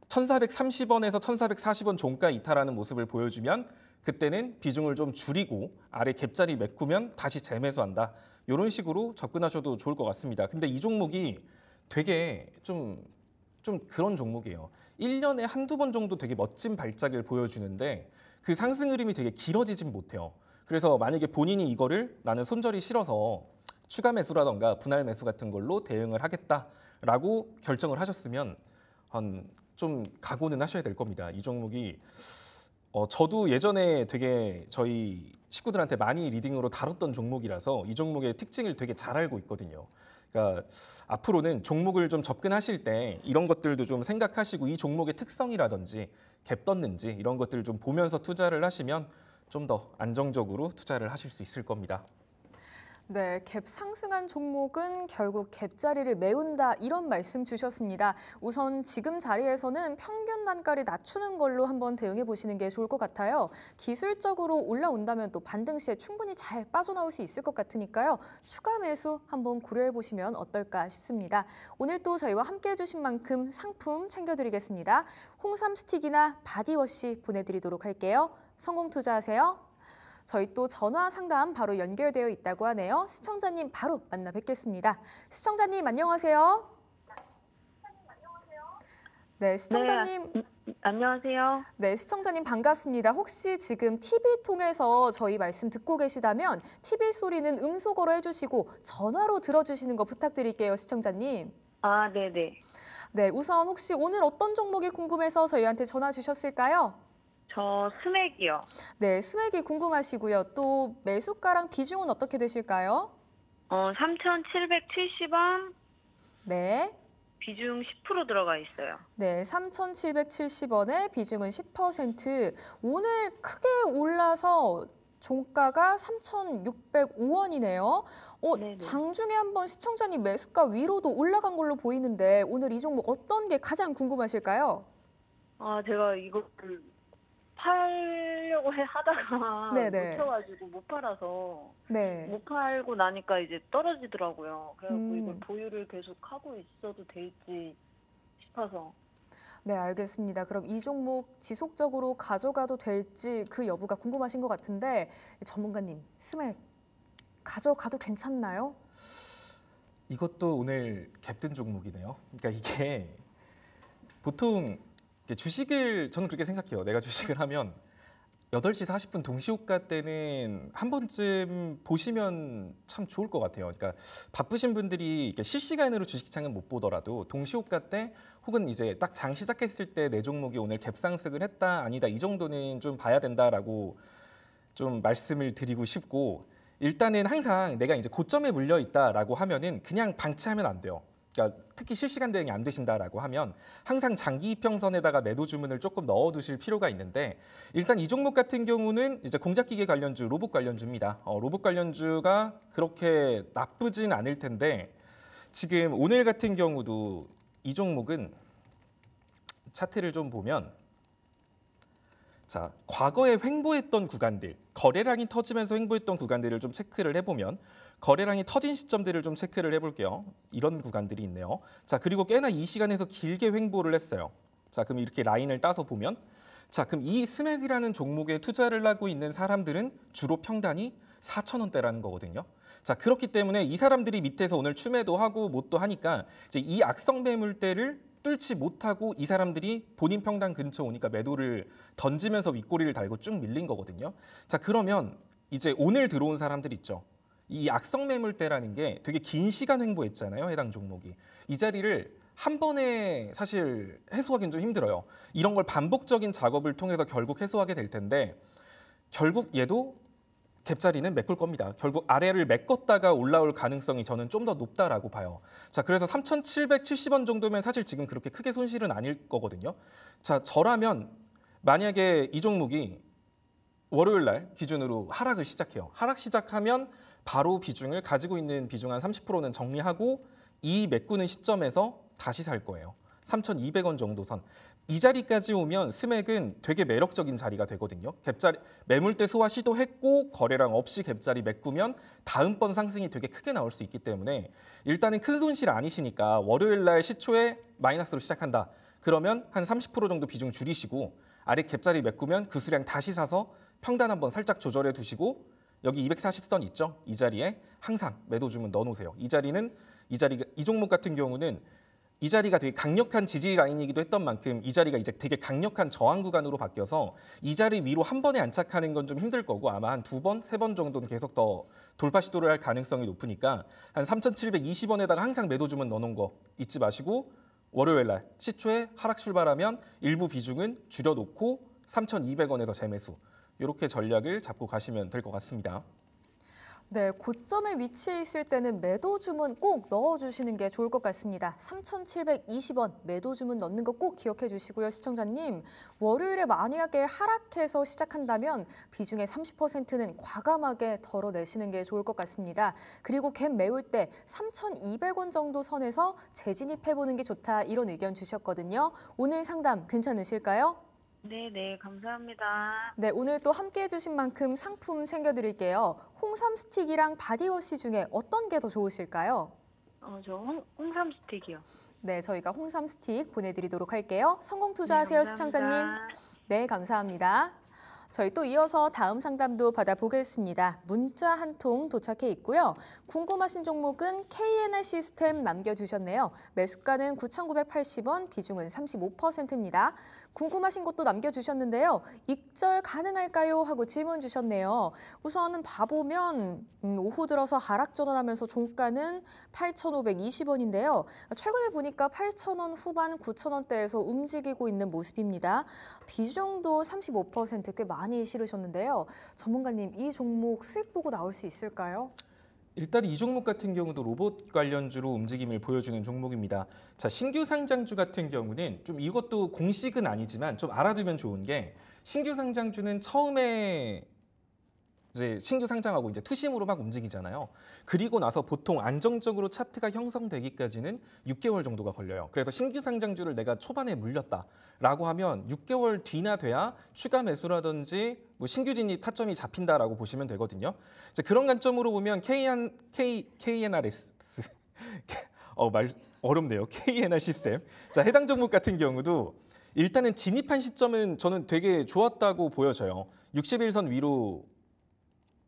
1,430원에서 1,440원 종가 이탈하는 모습을 보여주면 그때는 비중을 좀 줄이고 아래 갭자리 메꾸면 다시 재매수한다. 이런 식으로 접근하셔도 좋을 것 같습니다. 근데 이 종목이 되게 좀, 좀 그런 종목이에요. 1년에 한두 번 정도 되게 멋진 발작을 보여주는데 그 상승 흐름이 되게 길어지진 못해요. 그래서 만약에 본인이 이거를 나는 손절이 싫어서 추가 매수라던가 분할 매수 같은 걸로 대응을 하겠다라고 결정을 하셨으면 한좀 각오는 하셔야 될 겁니다. 이 종목이 어, 저도 예전에 되게 저희 식구들한테 많이 리딩으로 다뤘던 종목이라서 이 종목의 특징을 되게 잘 알고 있거든요. 그러니까 앞으로는 종목을 좀 접근하실 때 이런 것들도 좀 생각하시고 이 종목의 특성이라든지 갭 떴는지 이런 것들을 좀 보면서 투자를 하시면 좀 더 안정적으로 투자를 하실 수 있을 겁니다. 네, 갭 상승한 종목은 결국 갭자리를 메운다 이런 말씀 주셨습니다. 우선 지금 자리에서는 평균 단가를 낮추는 걸로 한번 대응해 보시는 게 좋을 것 같아요. 기술적으로 올라온다면 또 반등 시에 충분히 잘 빠져나올 수 있을 것 같으니까요. 추가 매수 한번 고려해 보시면 어떨까 싶습니다. 오늘 또 저희와 함께 해주신 만큼 상품 챙겨드리겠습니다. 홍삼 스틱이나 바디워시 보내드리도록 할게요. 성공 투자하세요. 저희 또 전화 상담 바로 연결되어 있다고 하네요. 시청자님 바로 만나 뵙겠습니다. 시청자님 안녕하세요. 네, 시청자님 네. 안녕하세요. 네, 시청자님 반갑습니다. 혹시 지금 TV 통해서 저희 말씀 듣고 계시다면 TV 소리는 음소거로 해주시고 전화로 들어주시는 거 부탁드릴게요, 시청자님. 아, 네네. 네, 우선 혹시 오늘 어떤 종목이 궁금해서 저희한테 전화 주셨을까요? 저 스맥이요. 네, 스맥이 궁금하시고요. 또 매수가랑 비중은 어떻게 되실까요? 어, 3,770원. 네. 비중 10% 들어가 있어요. 네, 3,770원에 비중은 10%. 오늘 크게 올라서 종가가 3,605원이네요. 어, 장중에 한번 시청자님 매수가 위로도 올라간 걸로 보이는데 오늘 이 종목 어떤 게 가장 궁금하실까요? 아, 제가 이거 팔려고 해 하다가 네네. 놓쳐가지고 네. 못 팔아서 네. 못 팔고 나니까 이제 떨어지더라고요. 그래서 음. 이걸 보유를 계속 하고 있어도 될지 싶어서. 네, 알겠습니다. 그럼 이 종목 지속적으로 가져가도 될지 그 여부가 궁금하신 것 같은데 전문가님, 스맥 가져가도 괜찮나요? 이것도 오늘 갭된 종목이네요. 그러니까 이게 보통 주식을 저는 그렇게 생각해요. 내가 주식을 하면 8시 40분 동시호가 때는 한 번쯤 보시면 참 좋을 것 같아요. 그러니까 바쁘신 분들이 실시간으로 주식창을못 보더라도 동시호가 때 혹은 이제 딱 장 시작했을 때 내 종목이 오늘 갭상승을 했다 아니다 이 정도는 좀 봐야 된다라고 좀 말씀을 드리고 싶고 일단은 항상 내가 이제 고점에 물려 있다라고 하면은 그냥 방치하면 안 돼요. 그러니까 특히 실시간 대응이 안 되신다라고 하면 항상 장기 이평선에다가 매도 주문을 조금 넣어두실 필요가 있는데 일단 이 종목 같은 경우는 이제 공작기계 관련주, 로봇 관련주입니다. 어, 로봇 관련주가 그렇게 나쁘진 않을 텐데 지금 오늘 같은 경우도 이 종목은 차트를 좀 보면 자, 과거에 횡보했던 구간들, 거래량이 터지면서 횡보했던 구간들을 좀 체크를 해보면 거래량이 터진 시점들을 좀 체크를 해볼게요. 이런 구간들이 있네요. 자, 그리고 꽤나 이 시간에서 길게 횡보를 했어요. 자, 그럼 이렇게 라인을 따서 보면 자, 그럼 이 스맥이라는 종목에 투자를 하고 있는 사람들은 주로 평단이 4천 원대라는 거거든요. 자 그렇기 때문에 이 사람들이 밑에서 오늘 추매도 하고 못도 하니까 이제 이 악성 매물대를 뚫지 못하고 이 사람들이 본인 평당 근처 오니까 매도를 던지면서 윗꼬리를 달고 쭉 밀린 거거든요. 자 그러면 이제 오늘 들어온 사람들 있죠. 이 악성 매물대라는 게 되게 긴 시간 횡보했잖아요. 해당 종목이 이 자리를 한 번에 사실 해소하기는 좀 힘들어요. 이런 걸 반복적인 작업을 통해서 결국 해소하게 될 텐데 결국 얘도 갭자리는 메꿀 겁니다. 결국 아래를 메꿨다가 올라올 가능성이 저는 좀 더 높다라고 봐요. 자, 그래서 3,770원 정도면 사실 지금 그렇게 크게 손실은 아닐 거거든요. 자, 저라면 만약에 이 종목이 월요일 날 기준으로 하락을 시작해요. 하락 시작하면 바로 비중을 가지고 있는 비중 한 30%는 정리하고 이 메꾸는 시점에서 다시 살 거예요. 3,200원 정도 선. 이 자리까지 오면 스맥은 되게 매력적인 자리가 되거든요. 갭자리 매물대 소화 시도했고 거래량 없이 갭자리 메꾸면 다음번 상승이 되게 크게 나올 수 있기 때문에 일단은 큰 손실 아니시니까 월요일 날 시초에 마이너스로 시작한다. 그러면 한 30% 정도 비중 줄이시고 아래 갭자리 메꾸면 그 수량 다시 사서 평단 한번 살짝 조절해 두시고 여기 240선 있죠? 이 자리에 항상 매도 주문 넣어 놓으세요. 이 자리는 이 자리 이 종목 같은 경우는 이 자리가 되게 강력한 지지 라인이기도 했던 만큼 이 자리가 이제 되게 강력한 저항 구간으로 바뀌어서 이 자리 위로 한 번에 안착하는 건 좀 힘들 거고 아마 한 두 번, 세 번 정도는 계속 더 돌파 시도를 할 가능성이 높으니까 한 3,720원에다가 항상 매도 주문 넣어놓은 거 잊지 마시고 월요일 날 시초에 하락 출발하면 일부 비중은 줄여놓고 3,200원에서 재매수 이렇게 전략을 잡고 가시면 될 것 같습니다. 네, 고점에 위치해 있을 때는 매도 주문 꼭 넣어주시는 게 좋을 것 같습니다. 3,720원 매도 주문 넣는 거 꼭 기억해 주시고요, 시청자님. 월요일에 만약에 하락해서 시작한다면 비중의 30%는 과감하게 덜어내시는 게 좋을 것 같습니다. 그리고 갭 메울 때 3,200원 정도 선에서 재진입해보는 게 좋다 이런 의견 주셨거든요. 오늘 상담 괜찮으실까요? 네, 네, 감사합니다. 네, 오늘 또 함께 해주신 만큼 상품 챙겨드릴게요. 홍삼 스틱이랑 바디워시 중에 어떤 게 더 좋으실까요? 어, 저 홍, 홍삼 스틱이요. 네, 저희가 홍삼 스틱 보내드리도록 할게요. 성공 네, 투자하세요, 네, 시청자님. 네, 감사합니다. 저희 또 이어서 다음 상담도 받아보겠습니다. 문자 한 통 도착해 있고요. 궁금하신 종목은 KNR 시스템 남겨주셨네요. 매수가는 9,980원, 비중은 35%입니다. 궁금하신 것도 남겨주셨는데요. 익절 가능할까요? 하고 질문 주셨네요. 우선 봐보면 음, 오후 들어서 하락 전환하면서 종가는 8,520원인데요. 최근에 보니까 8,000원 후반 9,000원대에서 움직이고 있는 모습입니다. 비중도 35%꽤 많이 실으셨는데요. 전문가님, 이 종목 수익 보고 나올 수 있을까요? 일단 이 종목 같은 경우도 로봇 관련주로 움직임을 보여주는 종목입니다. 자, 신규 상장주 같은 경우는 좀 이것도 공식은 아니지만 좀 알아두면 좋은 게 신규 상장주는 처음에 이제 신규 상장하고 이제 투심으로 막 움직이잖아요. 그리고 나서 보통 안정적으로 차트가 형성되기까지는 6개월 정도가 걸려요. 그래서 신규 상장주를 내가 초반에 물렸다라고 하면 6개월 뒤나 돼야 추가 매수라든지 뭐 신규 진입 타점이 잡힌다라고 보시면 되거든요. 이제 그런 관점으로 보면 KN, K, KNRS 어, 말 어렵네요. KNR 시스템. 자, 해당 종목 같은 경우도 일단은 진입한 시점은 저는 되게 좋았다고 보여져요. 6 1선 위로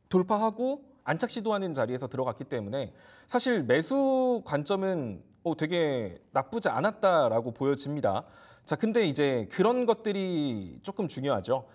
돌파하고 안착 시도하는 자리에서 들어갔기 때문에 사실 매수 관점은 어, 되게 나쁘지 않았다라고 보여집니다. 자, 근데 이제 그런 것들이 조금 중요하죠.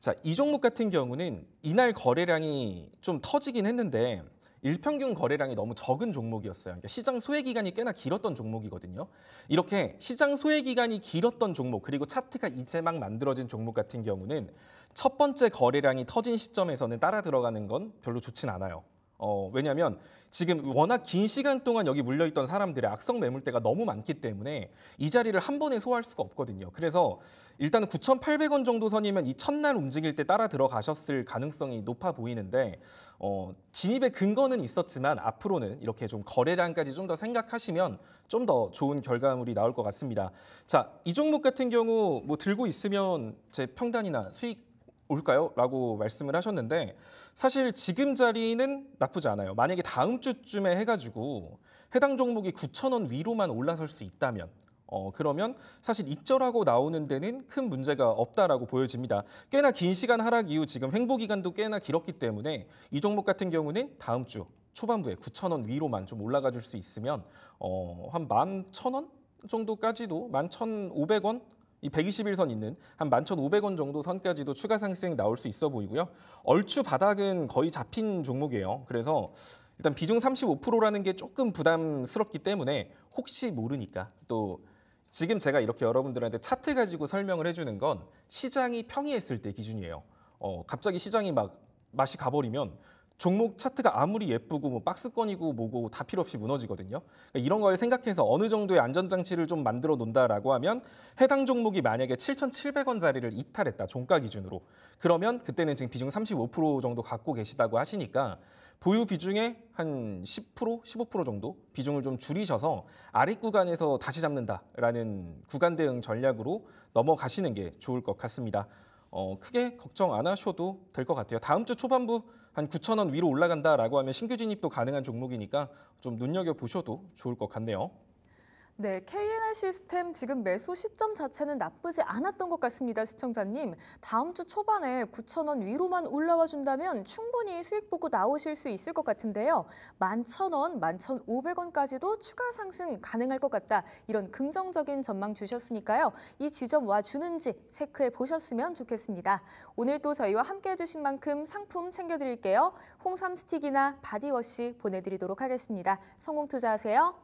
자, 이 종목 같은 경우는 이날 거래량이 좀 터지긴 했는데 일평균 거래량이 너무 적은 종목이었어요. 그러니까 시장 소외 기간이 꽤나 길었던 종목이거든요. 이렇게 시장 소외 기간이 길었던 종목 그리고 차트가 이제 막 만들어진 종목 같은 경우는 첫 번째 거래량이 터진 시점에서는 따라 들어가는 건 별로 좋진 않아요. 어, 왜냐하면 지금 워낙 긴 시간 동안 여기 물려있던 사람들의 악성 매물대가 너무 많기 때문에 이 자리를 한 번에 소화할 수가 없거든요. 그래서 일단 9,800원 정도 선이면 이 첫날 움직일 때 따라 들어가셨을 가능성이 높아 보이는데 어, 진입의 근거는 있었지만 앞으로는 이렇게 좀 거래량까지 좀 더 생각하시면 좀 더 좋은 결과물이 나올 것 같습니다. 자, 이 종목 같은 경우 뭐 들고 있으면 제 평단이나 수익 올까요? 라고 말씀을 하셨는데 사실 지금 자리는 나쁘지 않아요. 만약에 다음 주쯤에 해가지고 해당 종목이 9천 원 위로만 올라설 수 있다면 어, 그러면 사실 입절하고 나오는 데는 큰 문제가 없다라고 보여집니다. 꽤나 긴 시간 하락 이후 지금 횡보기간도 꽤나 길었기 때문에 이 종목 같은 경우는 다음 주 초반부에 9천 원 위로만 좀 올라가 줄 수 있으면 어, 한 11,000원 정도까지도 11,500원 이 121선 있는 한 11,500원 정도 선까지도 추가 상승 나올 수 있어 보이고요. 얼추 바닥은 거의 잡힌 종목이에요. 그래서 일단 비중 35%라는 게 조금 부담스럽기 때문에 혹시 모르니까 또 지금 제가 이렇게 여러분들한테 차트 가지고 설명을 해주는 건 시장이 평이했을 때 기준이에요. 어, 갑자기 시장이 막 맛이 가버리면 종목 차트가 아무리 예쁘고 뭐 박스권이고 뭐고 다 필요 없이 무너지거든요. 그러니까 이런 걸 생각해서 어느 정도의 안전장치를 좀 만들어 놓는다라고 하면 해당 종목이 만약에 7,700원짜리를 이탈했다. 종가 기준으로. 그러면 그때는 지금 비중 35% 정도 갖고 계시다고 하시니까 보유 비중의 한 10%, 15% 정도 비중을 좀 줄이셔서 아랫 구간에서 다시 잡는다라는 구간 대응 전략으로 넘어가시는 게 좋을 것 같습니다. 어, 크게 걱정 안 하셔도 될 것 같아요. 다음 주 초반부 한 9천 원 위로 올라간다라고 하면 신규 진입도 가능한 종목이니까 좀 눈여겨 보셔도 좋을 것 같네요. 네, KNR 시스템 지금 매수 시점 자체는 나쁘지 않았던 것 같습니다, 시청자님. 다음 주 초반에 9천 원 위로만 올라와 준다면 충분히 수익 보고 나오실 수 있을 것 같은데요. 11,000원, 11,500원까지도 추가 상승 가능할 것 같다. 이런 긍정적인 전망 주셨으니까요. 이 지점 와 주는지 체크해 보셨으면 좋겠습니다. 오늘 또 저희와 함께 해주신 만큼 상품 챙겨드릴게요. 홍삼 스틱이나 바디워시 보내드리도록 하겠습니다. 성공 투자하세요.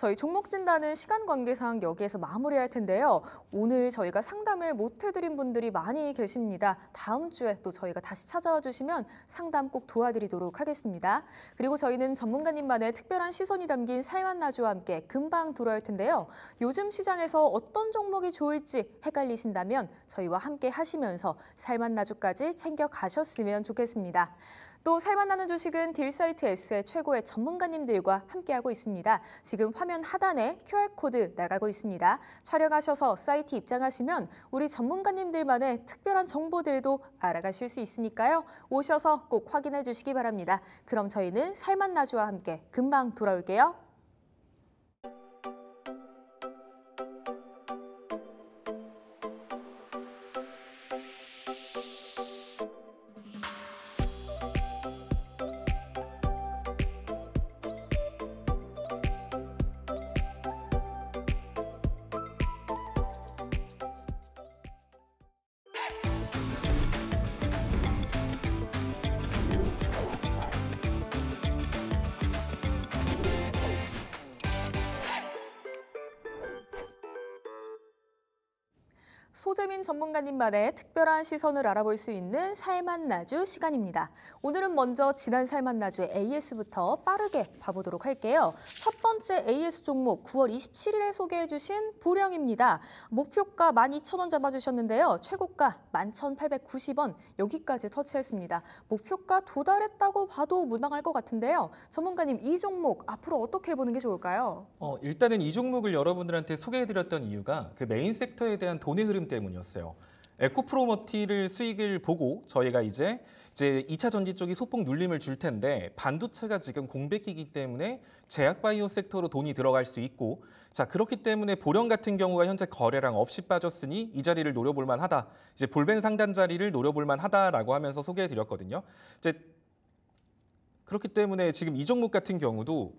저희 종목 진단은 시간 관계상 여기에서 마무리할 텐데요. 오늘 저희가 상담을 못 해드린 분들이 많이 계십니다. 다음 주에 또 저희가 다시 찾아와 주시면 상담 꼭 도와드리도록 하겠습니다. 그리고 저희는 전문가님만의 특별한 시선이 담긴 살만 나주와 함께 금방 돌아올 텐데요. 요즘 시장에서 어떤 종목이 좋을지 헷갈리신다면 저희와 함께 하시면서 살만 나주까지 챙겨 가셨으면 좋겠습니다. 또살맛나는 주식은 딜사이트 S의 최고의 전문가님들과 함께하고 있습니다. 지금 화면 하단에 QR코드 나가고 있습니다. 촬영하셔서 사이트 입장하시면 우리 전문가님들만의 특별한 정보들도 알아가실 수 있으니까요. 오셔서 꼭 확인해 주시기 바랍니다. 그럼 저희는 살맛나주와 함께 금방 돌아올게요. 전문가님만의 특별한 시선을 알아볼 수 있는 살맛나주 시간입니다. 오늘은 먼저 지난 살맛나주의 AS부터 빠르게 봐보도록 할게요. 첫 번째 AS 종목 9월 27일에 소개해 주신 보령입니다. 목표가 12,000원 잡아주셨는데요. 최고가 11,890원 여기까지 터치했습니다. 목표가 도달했다고 봐도 무방할 것 같은데요. 전문가님 이 종목 앞으로 어떻게 보는 게 좋을까요? 어, 일단은 이 종목을 여러분들한테 소개해드렸던 이유가 그 메인 섹터에 대한 돈의 흐름 때문이었어요. 있어요. 에코프로머티를 수익을 보고 저희가 이제 이제 2차 전지 쪽이 소폭 눌림을 줄 텐데 반도체가 지금 공백기이기 때문에 제약 바이오 섹터로 돈이 들어갈 수 있고 자 그렇기 때문에 보령 같은 경우가 현재 거래량 없이 빠졌으니 이 자리를 노려볼 만하다 이제 볼벤 상단 자리를 노려볼 만하다라고 하면서 소개해드렸거든요. 이제 그렇기 때문에 지금 이 종목 같은 경우도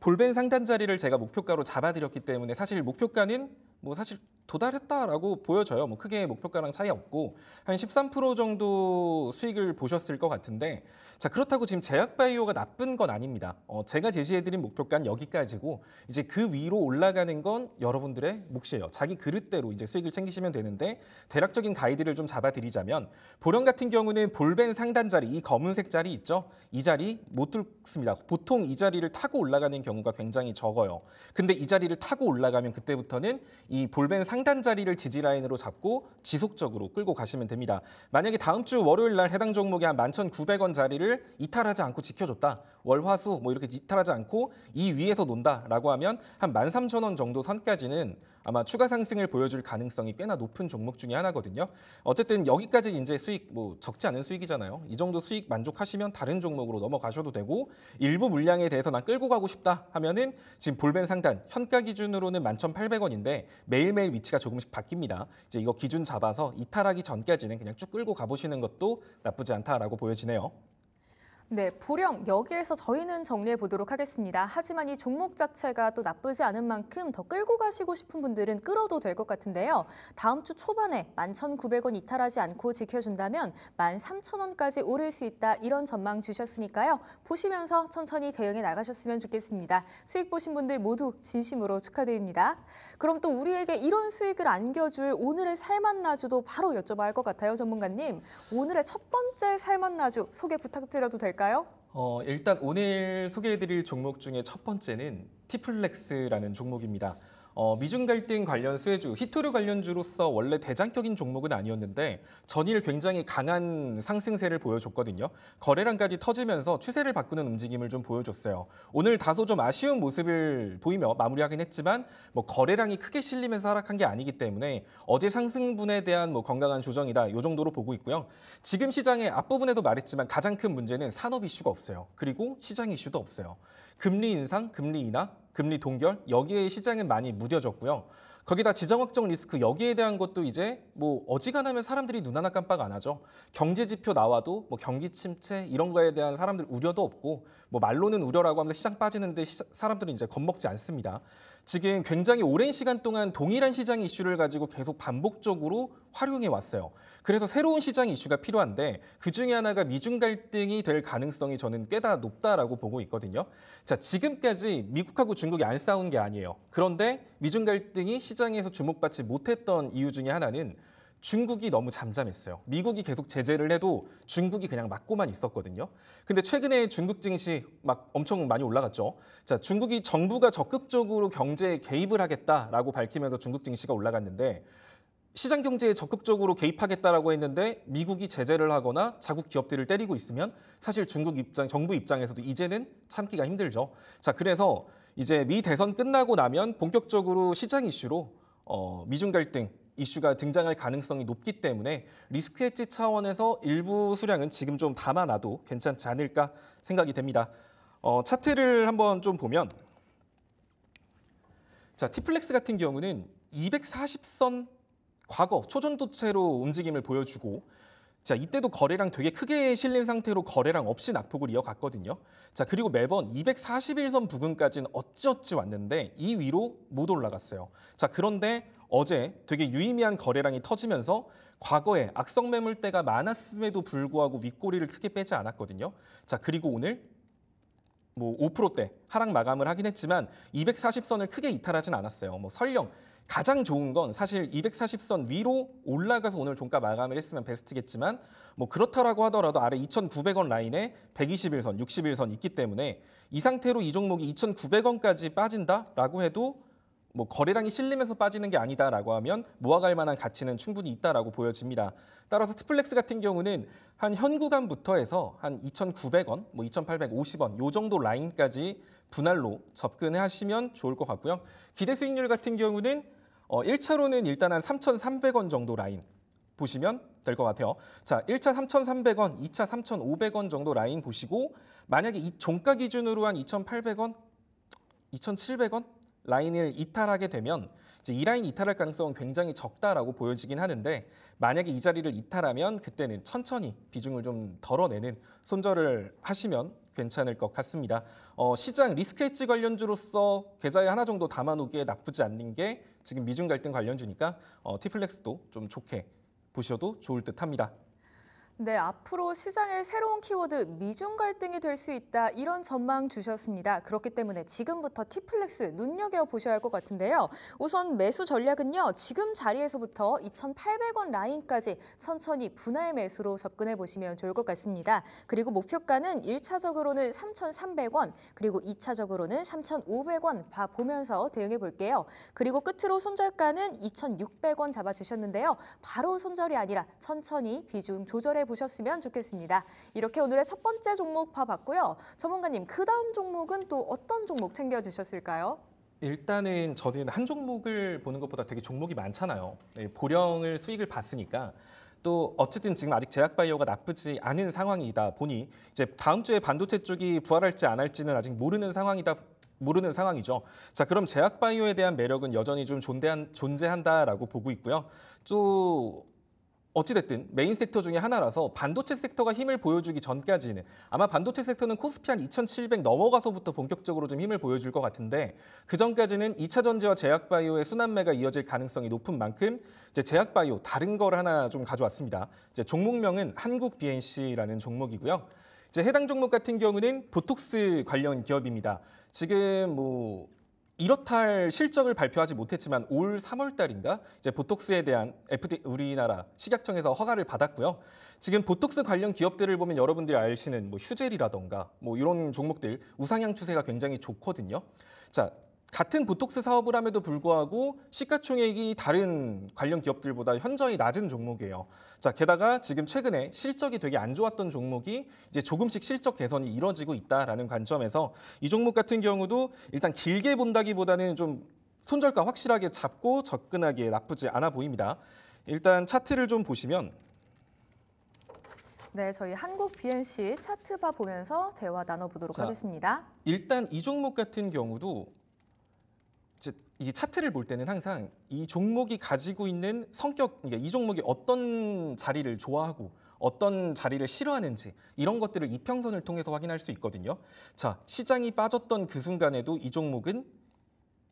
볼벤 상단 자리를 제가 목표가로 잡아드렸기 때문에 사실 목표가는 뭐 사실 도달했다라고 보여져요. 뭐 크게 목표가랑 차이 없고 한 13% 정도 수익을 보셨을 것 같은데 자 그렇다고 지금 제약바이오가 나쁜 건 아닙니다. 어, 제가 제시해드린 목표가는 여기까지고 이제 그 위로 올라가는 건 여러분들의 몫이에요. 자기 그릇대로 이제 수익을 챙기시면 되는데 대략적인 가이드를 좀 잡아드리자면 보령 같은 경우는 볼벤 상단 자리 이 검은색 자리 있죠. 이 자리 못 뚫습니다. 보통 이 자리를 타고 올라가는 경우가 굉장히 적어요. 근데 이 자리를 타고 올라가면 그때부터는 이이 볼벤 상단 자리를 지지 라인으로 잡고 지속적으로 끌고 가시면 됩니다. 만약에 다음 주 월요일 날 해당 종목의 한 11,900원 자리를 이탈하지 않고 지켜줬다. 월화수 뭐 이렇게 이탈하지 않고 이 위에서 논다라고 하면 한 13,000원 정도 선까지는 아마 추가 상승을 보여줄 가능성이 꽤나 높은 종목 중의 하나거든요. 어쨌든 여기까지 이제 수익 뭐 적지 않은 수익이잖아요. 이 정도 수익 만족하시면 다른 종목으로 넘어가셔도 되고 일부 물량에 대해서 난 끌고 가고 싶다 하면은 지금 볼벤 상단 현가 기준으로는 11,800원인데 매일매일 위치가 조금씩 바뀝니다. 이제 이거 기준 잡아서 이탈하기 전까지는 그냥 쭉 끌고 가보시는 것도 나쁘지 않다라고 보여지네요. 네, 보령 여기에서 저희는 정리해 보도록 하겠습니다. 하지만 이 종목 자체가 또 나쁘지 않은 만큼 더 끌고 가시고 싶은 분들은 끌어도 될 것 같은데요. 다음 주 초반에 11,900원 이탈하지 않고 지켜준다면 13,000원까지 오를 수 있다 이런 전망 주셨으니까요. 보시면서 천천히 대응해 나가셨으면 좋겠습니다. 수익 보신 분들 모두 진심으로 축하드립니다. 그럼 또 우리에게 이런 수익을 안겨줄 오늘의 살맛나주도 바로 여쭤봐야 할 것 같아요, 전문가님. 오늘의 첫 번째 살맛나주 소개 부탁드려도 될까요? 될까요? 어, 일단 오늘 소개해드릴 종목 중에 첫 번째는 티플렉스라는 종목입니다. 어, 미중 갈등 관련 수혜주 히토류 관련주로서 원래 대장격인 종목은 아니었는데 전일 굉장히 강한 상승세를 보여줬거든요. 거래량까지 터지면서 추세를 바꾸는 움직임을 좀 보여줬어요. 오늘 다소 좀 아쉬운 모습을 보이며 마무리하긴 했지만 뭐 거래량이 크게 실리면서 하락한 게 아니기 때문에 어제 상승분에 대한 뭐 건강한 조정이다 이 정도로 보고 있고요. 지금 시장의 앞부분에도 말했지만 가장 큰 문제는 산업 이슈가 없어요. 그리고 시장 이슈도 없어요. 금리 인상, 금리 인하, 금리 동결 여기에 시장은 많이 무뎌졌고요. 거기다 지정 확정 리스크 여기에 대한 것도 이제 뭐 어지간하면 사람들이 눈 하나 깜빡 안 하죠. 경제 지표 나와도 뭐 경기 침체 이런 거에 대한 사람들 우려도 없고 뭐 말로는 우려라고 하면서 시장 빠지는데 사람들은 이제 겁먹지 않습니다. 지금 굉장히 오랜 시간 동안 동일한 시장 이슈를 가지고 계속 반복적으로 활용해 왔어요. 그래서 새로운 시장 이슈가 필요한데 그 중에 하나가 미중 갈등이 될 가능성이 저는 꽤다 높다라고 보고 있거든요. 자, 지금까지 미국하고 중국이 안 싸운 게 아니에요. 그런데 미중 갈등이 시장에서 주목받지 못했던 이유 중에 하나는 중국이 너무 잠잠했어요. 미국이 계속 제재를 해도 중국이 그냥 막고만 있었거든요. 근데 최근에 중국 증시 막 엄청 많이 올라갔죠. 자, 중국이 정부가 적극적으로 경제에 개입을 하겠다라고 밝히면서 중국 증시가 올라갔는데 시장 경제에 적극적으로 개입하겠다라고 했는데 미국이 제재를 하거나 자국 기업들을 때리고 있으면 사실 중국 입장, 정부 입장에서도 이제는 참기가 힘들죠. 자, 그래서 이제 미 대선 끝나고 나면 본격적으로 시장 이슈로 어, 미중 갈등 이슈가 등장할 가능성이 높기 때문에 리스크 엣지 차원에서 일부 수량은 지금 좀 담아놔도 괜찮지 않을까 생각이 됩니다. 어, 차트를 한번 좀 보면 자 티플렉스 같은 경우는 240선 과거 초전도체로 움직임을 보여주고 자, 이때도 거래량 되게 크게 실린 상태로 거래량 없이 낙폭을 이어갔거든요. 자, 그리고 매번 241선 부근까지는 어찌어찌 왔는데 이 위로 못 올라갔어요. 자, 그런데 어제 되게 유의미한 거래량이 터지면서 과거에 악성 매물대가 많았음에도 불구하고 윗꼬리를 크게 빼지 않았거든요. 자, 그리고 오늘 뭐 5%대 하락 마감을 하긴 했지만 240선을 크게 이탈하진 않았어요. 뭐 설령 가장 좋은 건 사실 240선 위로 올라가서 오늘 종가 마감을 했으면 베스트겠지만 뭐 그렇다라고 하더라도 아래 2,900원 라인에 121선, 61선 있기 때문에 이 상태로 이 종목이 2,900원까지 빠진다라고 해도 뭐 거래량이 실리면서 빠지는 게 아니다라고 하면 모아갈 만한 가치는 충분히 있다라고 보여집니다. 따라서 스플렉스 같은 경우는 한 현구간부터 해서 한 2,900원, 뭐 2,850원 요 정도 라인까지 분할로 접근하시면 좋을 것 같고요. 기대 수익률 같은 경우는 어, 1차로는 일단 한 3,300원 정도 라인 보시면 될 것 같아요. 자, 1차 3,300원, 2차 3,500원 정도 라인 보시고 만약에 이 종가 기준으로 한 2,800원, 2,700원 라인을 이탈하게 되면 이제 이 라인 이탈할 가능성은 굉장히 적다라고 보여지긴 하는데 만약에 이 자리를 이탈하면 그때는 천천히 비중을 좀 덜어내는 손절을 하시면 괜찮을 것 같습니다. 어, 시장 리스크 엣지 관련주로서 계좌에 하나 정도 담아놓기에 나쁘지 않는 게 지금 미중 갈등 관련주니까 어, 티플렉스도 좀 좋게 보셔도 좋을 듯합니다. 네, 앞으로 시장의 새로운 키워드 미중 갈등이 될 수 있다 이런 전망 주셨습니다. 그렇기 때문에 지금부터 티플렉스 눈여겨보셔야 할 것 같은데요. 우선 매수 전략은요. 지금 자리에서부터 2,800원 라인까지 천천히 분할 매수로 접근해 보시면 좋을 것 같습니다. 그리고 목표가는 1차적으로는 3,300원, 그리고 2차적으로는 3,500원 봐보면서 대응해 볼게요. 그리고 끝으로 손절가는 2,600원 잡아주셨는데요. 바로 손절이 아니라 천천히 비중 조절해 보셨으면 좋겠습니다. 이렇게 오늘의 첫 번째 종목 봐봤고요. 전문가님, 그 다음 종목은 또 어떤 종목 챙겨주셨을까요? 일단은 저는 한 종목을 보는 것보다 되게 종목이 많잖아요. 네, 보령을 수익을 봤으니까 또 어쨌든 지금 아직 제약바이오가 나쁘지 않은 상황이다 보니 이제 다음 주에 반도체 쪽이 부활할지 안 할지는 아직 모르는 상황이다 모르는 상황이죠. 자, 그럼 제약바이오에 대한 매력은 여전히 좀 존재한, 존재한다라고 보고 있고요. 또 어찌됐든 메인 섹터 중에 하나라서 반도체 섹터가 힘을 보여주기 전까지는 아마 반도체 섹터는 코스피 한 2,700 넘어가서부터 본격적으로 좀 힘을 보여줄 것 같은데 그 전까지는 2차 전지와 제약바이오의 순환매가 이어질 가능성이 높은 만큼 이제 제약바이오 다른 걸 하나 좀 가져왔습니다. 이제 종목명은 한국 BNC라는 종목이고요. 이제 해당 종목 같은 경우는 보톡스 관련 기업입니다. 지금 뭐 이렇다 할 실적을 발표하지 못했지만 올 3월 달인가 이제 보톡스에 대한 FDA 우리나라 식약청에서 허가를 받았고요. 지금 보톡스 관련 기업들을 보면 여러분들이 아시는 뭐 휴젤이라던가 뭐 이런 종목들 우상향 추세가 굉장히 좋거든요. 자, 같은 보톡스 사업을 함에도 불구하고 시가총액이 다른 관련 기업들보다 현저히 낮은 종목이에요. 자, 게다가 지금 최근에 실적이 되게 안 좋았던 종목이 이제 조금씩 실적 개선이 이뤄지고 있다라는 관점에서 이 종목 같은 경우도 일단 길게 본다기보다는 좀 손절가 확실하게 잡고 접근하기에 나쁘지 않아 보입니다. 일단 차트를 좀 보시면 네, 저희 한국 BNC 차트바 보면서 대화 나눠보도록 자, 하겠습니다. 일단 이 종목 같은 경우도 이 차트를 볼 때는 항상 이 종목이 가지고 있는 성격, 그러니까 이 종목이 어떤 자리를 좋아하고 어떤 자리를 싫어하는지 이런 것들을 이평선을 통해서 확인할 수 있거든요. 자, 시장이 빠졌던 그 순간에도 이 종목은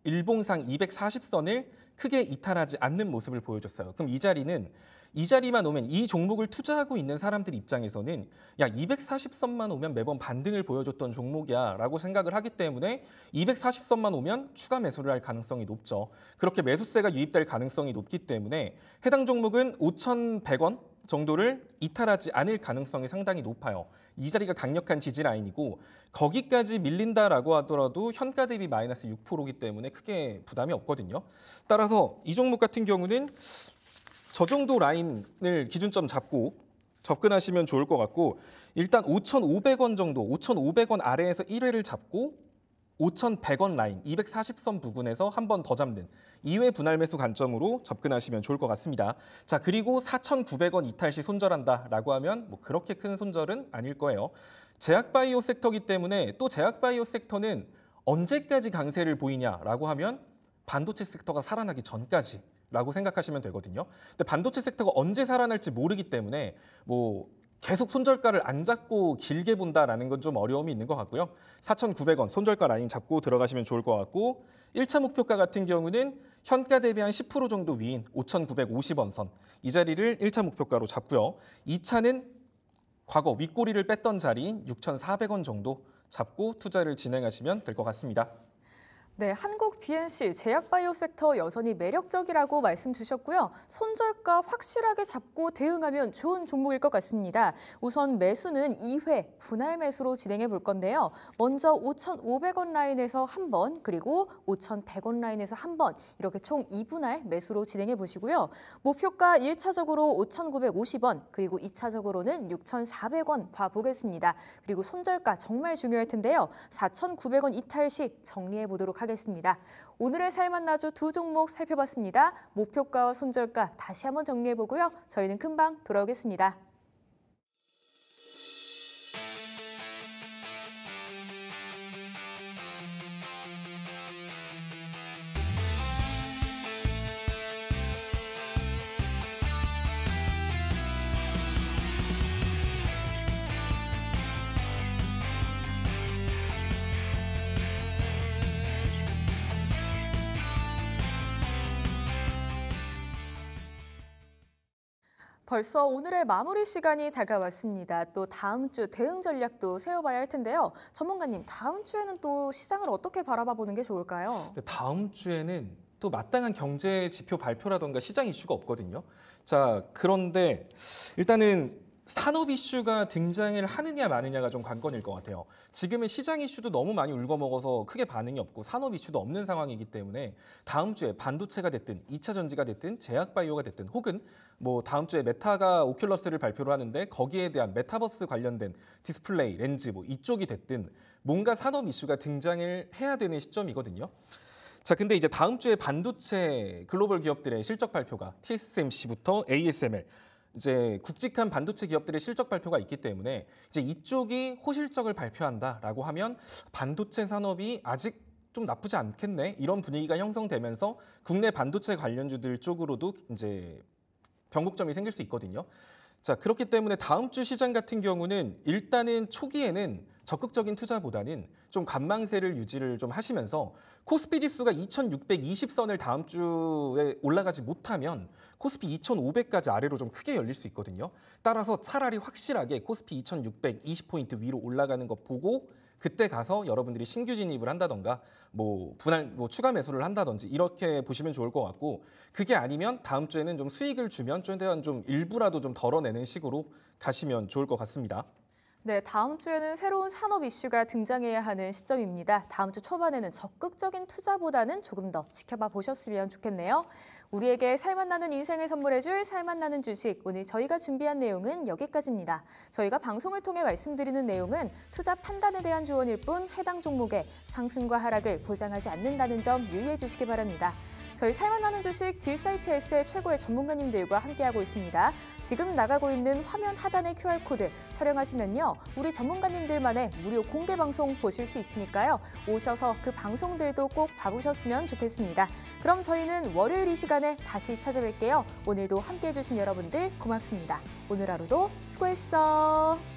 일봉상 240선을 크게 이탈하지 않는 모습을 보여줬어요. 그럼 이 자리는 이 자리만 오면 이 종목을 투자하고 있는 사람들 입장에서는 야 240선만 오면 매번 반등을 보여줬던 종목이야 라고 생각을 하기 때문에 240선만 오면 추가 매수를 할 가능성이 높죠. 그렇게 매수세가 유입될 가능성이 높기 때문에 해당 종목은 5,100원 정도를 이탈하지 않을 가능성이 상당히 높아요. 이 자리가 강력한 지지 라인이고 거기까지 밀린다라고 하더라도 현가 대비 마이너스 6%이기 때문에 크게 부담이 없거든요. 따라서 이 종목 같은 경우는 저 정도 라인을 기준점 잡고 접근하시면 좋을 것 같고 일단 5,500원 정도, 5,500원 아래에서 1회를 잡고 5,100원 라인, 240선 부근에서 한 번 더 잡는 2회 분할 매수 관점으로 접근하시면 좋을 것 같습니다. 자, 그리고 4,900원 이탈 시 손절한다라고 하면 뭐 그렇게 큰 손절은 아닐 거예요. 제약바이오 섹터기 때문에 또 제약바이오 섹터는 언제까지 강세를 보이냐라고 하면 반도체 섹터가 살아나기 전까지 라고 생각하시면 되거든요. 근데 반도체 섹터가 언제 살아날지 모르기 때문에 뭐 계속 손절가를 안 잡고 길게 본다라는 건 좀 어려움이 있는 것 같고요. 4,900원 손절가 라인 잡고 들어가시면 좋을 것 같고 1차 목표가 같은 경우는 현가 대비 한 10% 정도 위인 5,950원 선 이 자리를 1차 목표가로 잡고요. 2차는 과거 윗꼬리를 뺐던 자리인 6,400원 정도 잡고 투자를 진행하시면 될 것 같습니다. 네, 한국 BNC 제약바이오 섹터 여전히 매력적이라고 말씀 주셨고요. 손절가 확실하게 잡고 대응하면 좋은 종목일 것 같습니다. 우선 매수는 2회 분할 매수로 진행해 볼 건데요. 먼저 5,500원 라인에서 한 번, 그리고 5,100원 라인에서 한 번, 이렇게 총 2분할 매수로 진행해 보시고요. 목표가 1차적으로 5,950원, 그리고 2차적으로는 6,400원 봐보겠습니다. 그리고 손절가 정말 중요할 텐데요. 4,900원 이탈 시 정리해 보도록 하겠습니다. 하겠습니다. 오늘의 살만나주 두 종목 살펴봤습니다. 목표가와 손절가 다시 한번 정리해보고요. 저희는 금방 돌아오겠습니다. 벌써 오늘의 마무리 시간이 다가왔습니다. 또 다음 주 대응 전략도 세워봐야 할 텐데요. 전문가님, 다음 주에는 또 시장을 어떻게 바라봐 보는 게 좋을까요? 네, 다음 주에는 또 마땅한 경제 지표 발표라던가 시장 이슈가 없거든요. 자, 그런데 일단은 산업 이슈가 등장을 하느냐 마느냐가 좀 관건일 것 같아요. 지금은 시장 이슈도 너무 많이 울거먹어서 크게 반응이 없고 산업 이슈도 없는 상황이기 때문에 다음 주에 반도체가 됐든 2차 전지가 됐든 제약바이오가 됐든 혹은 뭐 다음 주에 메타가 오큘러스를 발표를 하는데 거기에 대한 메타버스 관련된 디스플레이, 렌즈 뭐 이쪽이 됐든 뭔가 산업 이슈가 등장을 해야 되는 시점이거든요. 자, 근데 이제 다음 주에 반도체 글로벌 기업들의 실적 발표가 TSMC부터 ASML, 이제 굵직한 반도체 기업들의 실적 발표가 있기 때문에 이제 이쪽이 호실적을 발표한다라고 하면 반도체 산업이 아직 좀 나쁘지 않겠네 이런 분위기가 형성되면서 국내 반도체 관련주들 쪽으로도 이제 변곡점이 생길 수 있거든요. 자 그렇기 때문에 다음 주 시장 같은 경우는 일단은 초기에는 적극적인 투자보다는 좀 관망세를 유지를 좀 하시면서 코스피 지수가 2620선을 다음 주에 올라가지 못하면 코스피 2500까지 아래로 좀 크게 열릴 수 있거든요. 따라서 차라리 확실하게 코스피 2620포인트 위로 올라가는 거 보고 그때 가서 여러분들이 신규 진입을 한다던가 뭐 분할 뭐 추가 매수를 한다든지 이렇게 보시면 좋을 것 같고 그게 아니면 다음 주에는 좀 수익을 주면 최대한 좀 일부라도 좀 덜어내는 식으로 가시면 좋을 것 같습니다. 네, 다음 주에는 새로운 산업 이슈가 등장해야 하는 시점입니다. 다음 주 초반에는 적극적인 투자보다는 조금 더 지켜봐 보셨으면 좋겠네요. 우리에게 살맛나는 인생을 선물해줄 살맛나는 주식, 오늘 저희가 준비한 내용은 여기까지입니다. 저희가 방송을 통해 말씀드리는 내용은 투자 판단에 대한 조언일 뿐 해당 종목의 상승과 하락을 보장하지 않는다는 점 유의해 주시기 바랍니다. 저희 살만하는 주식 딜사이트S의 최고의 전문가님들과 함께하고 있습니다. 지금 나가고 있는 화면 하단의 QR코드 촬영하시면요. 우리 전문가님들만의 무료 공개 방송 보실 수 있으니까요. 오셔서 그 방송들도 꼭 봐보셨으면 좋겠습니다. 그럼 저희는 월요일 이 시간에 다시 찾아뵐게요. 오늘도 함께해 주신 여러분들 고맙습니다. 오늘 하루도 수고했어.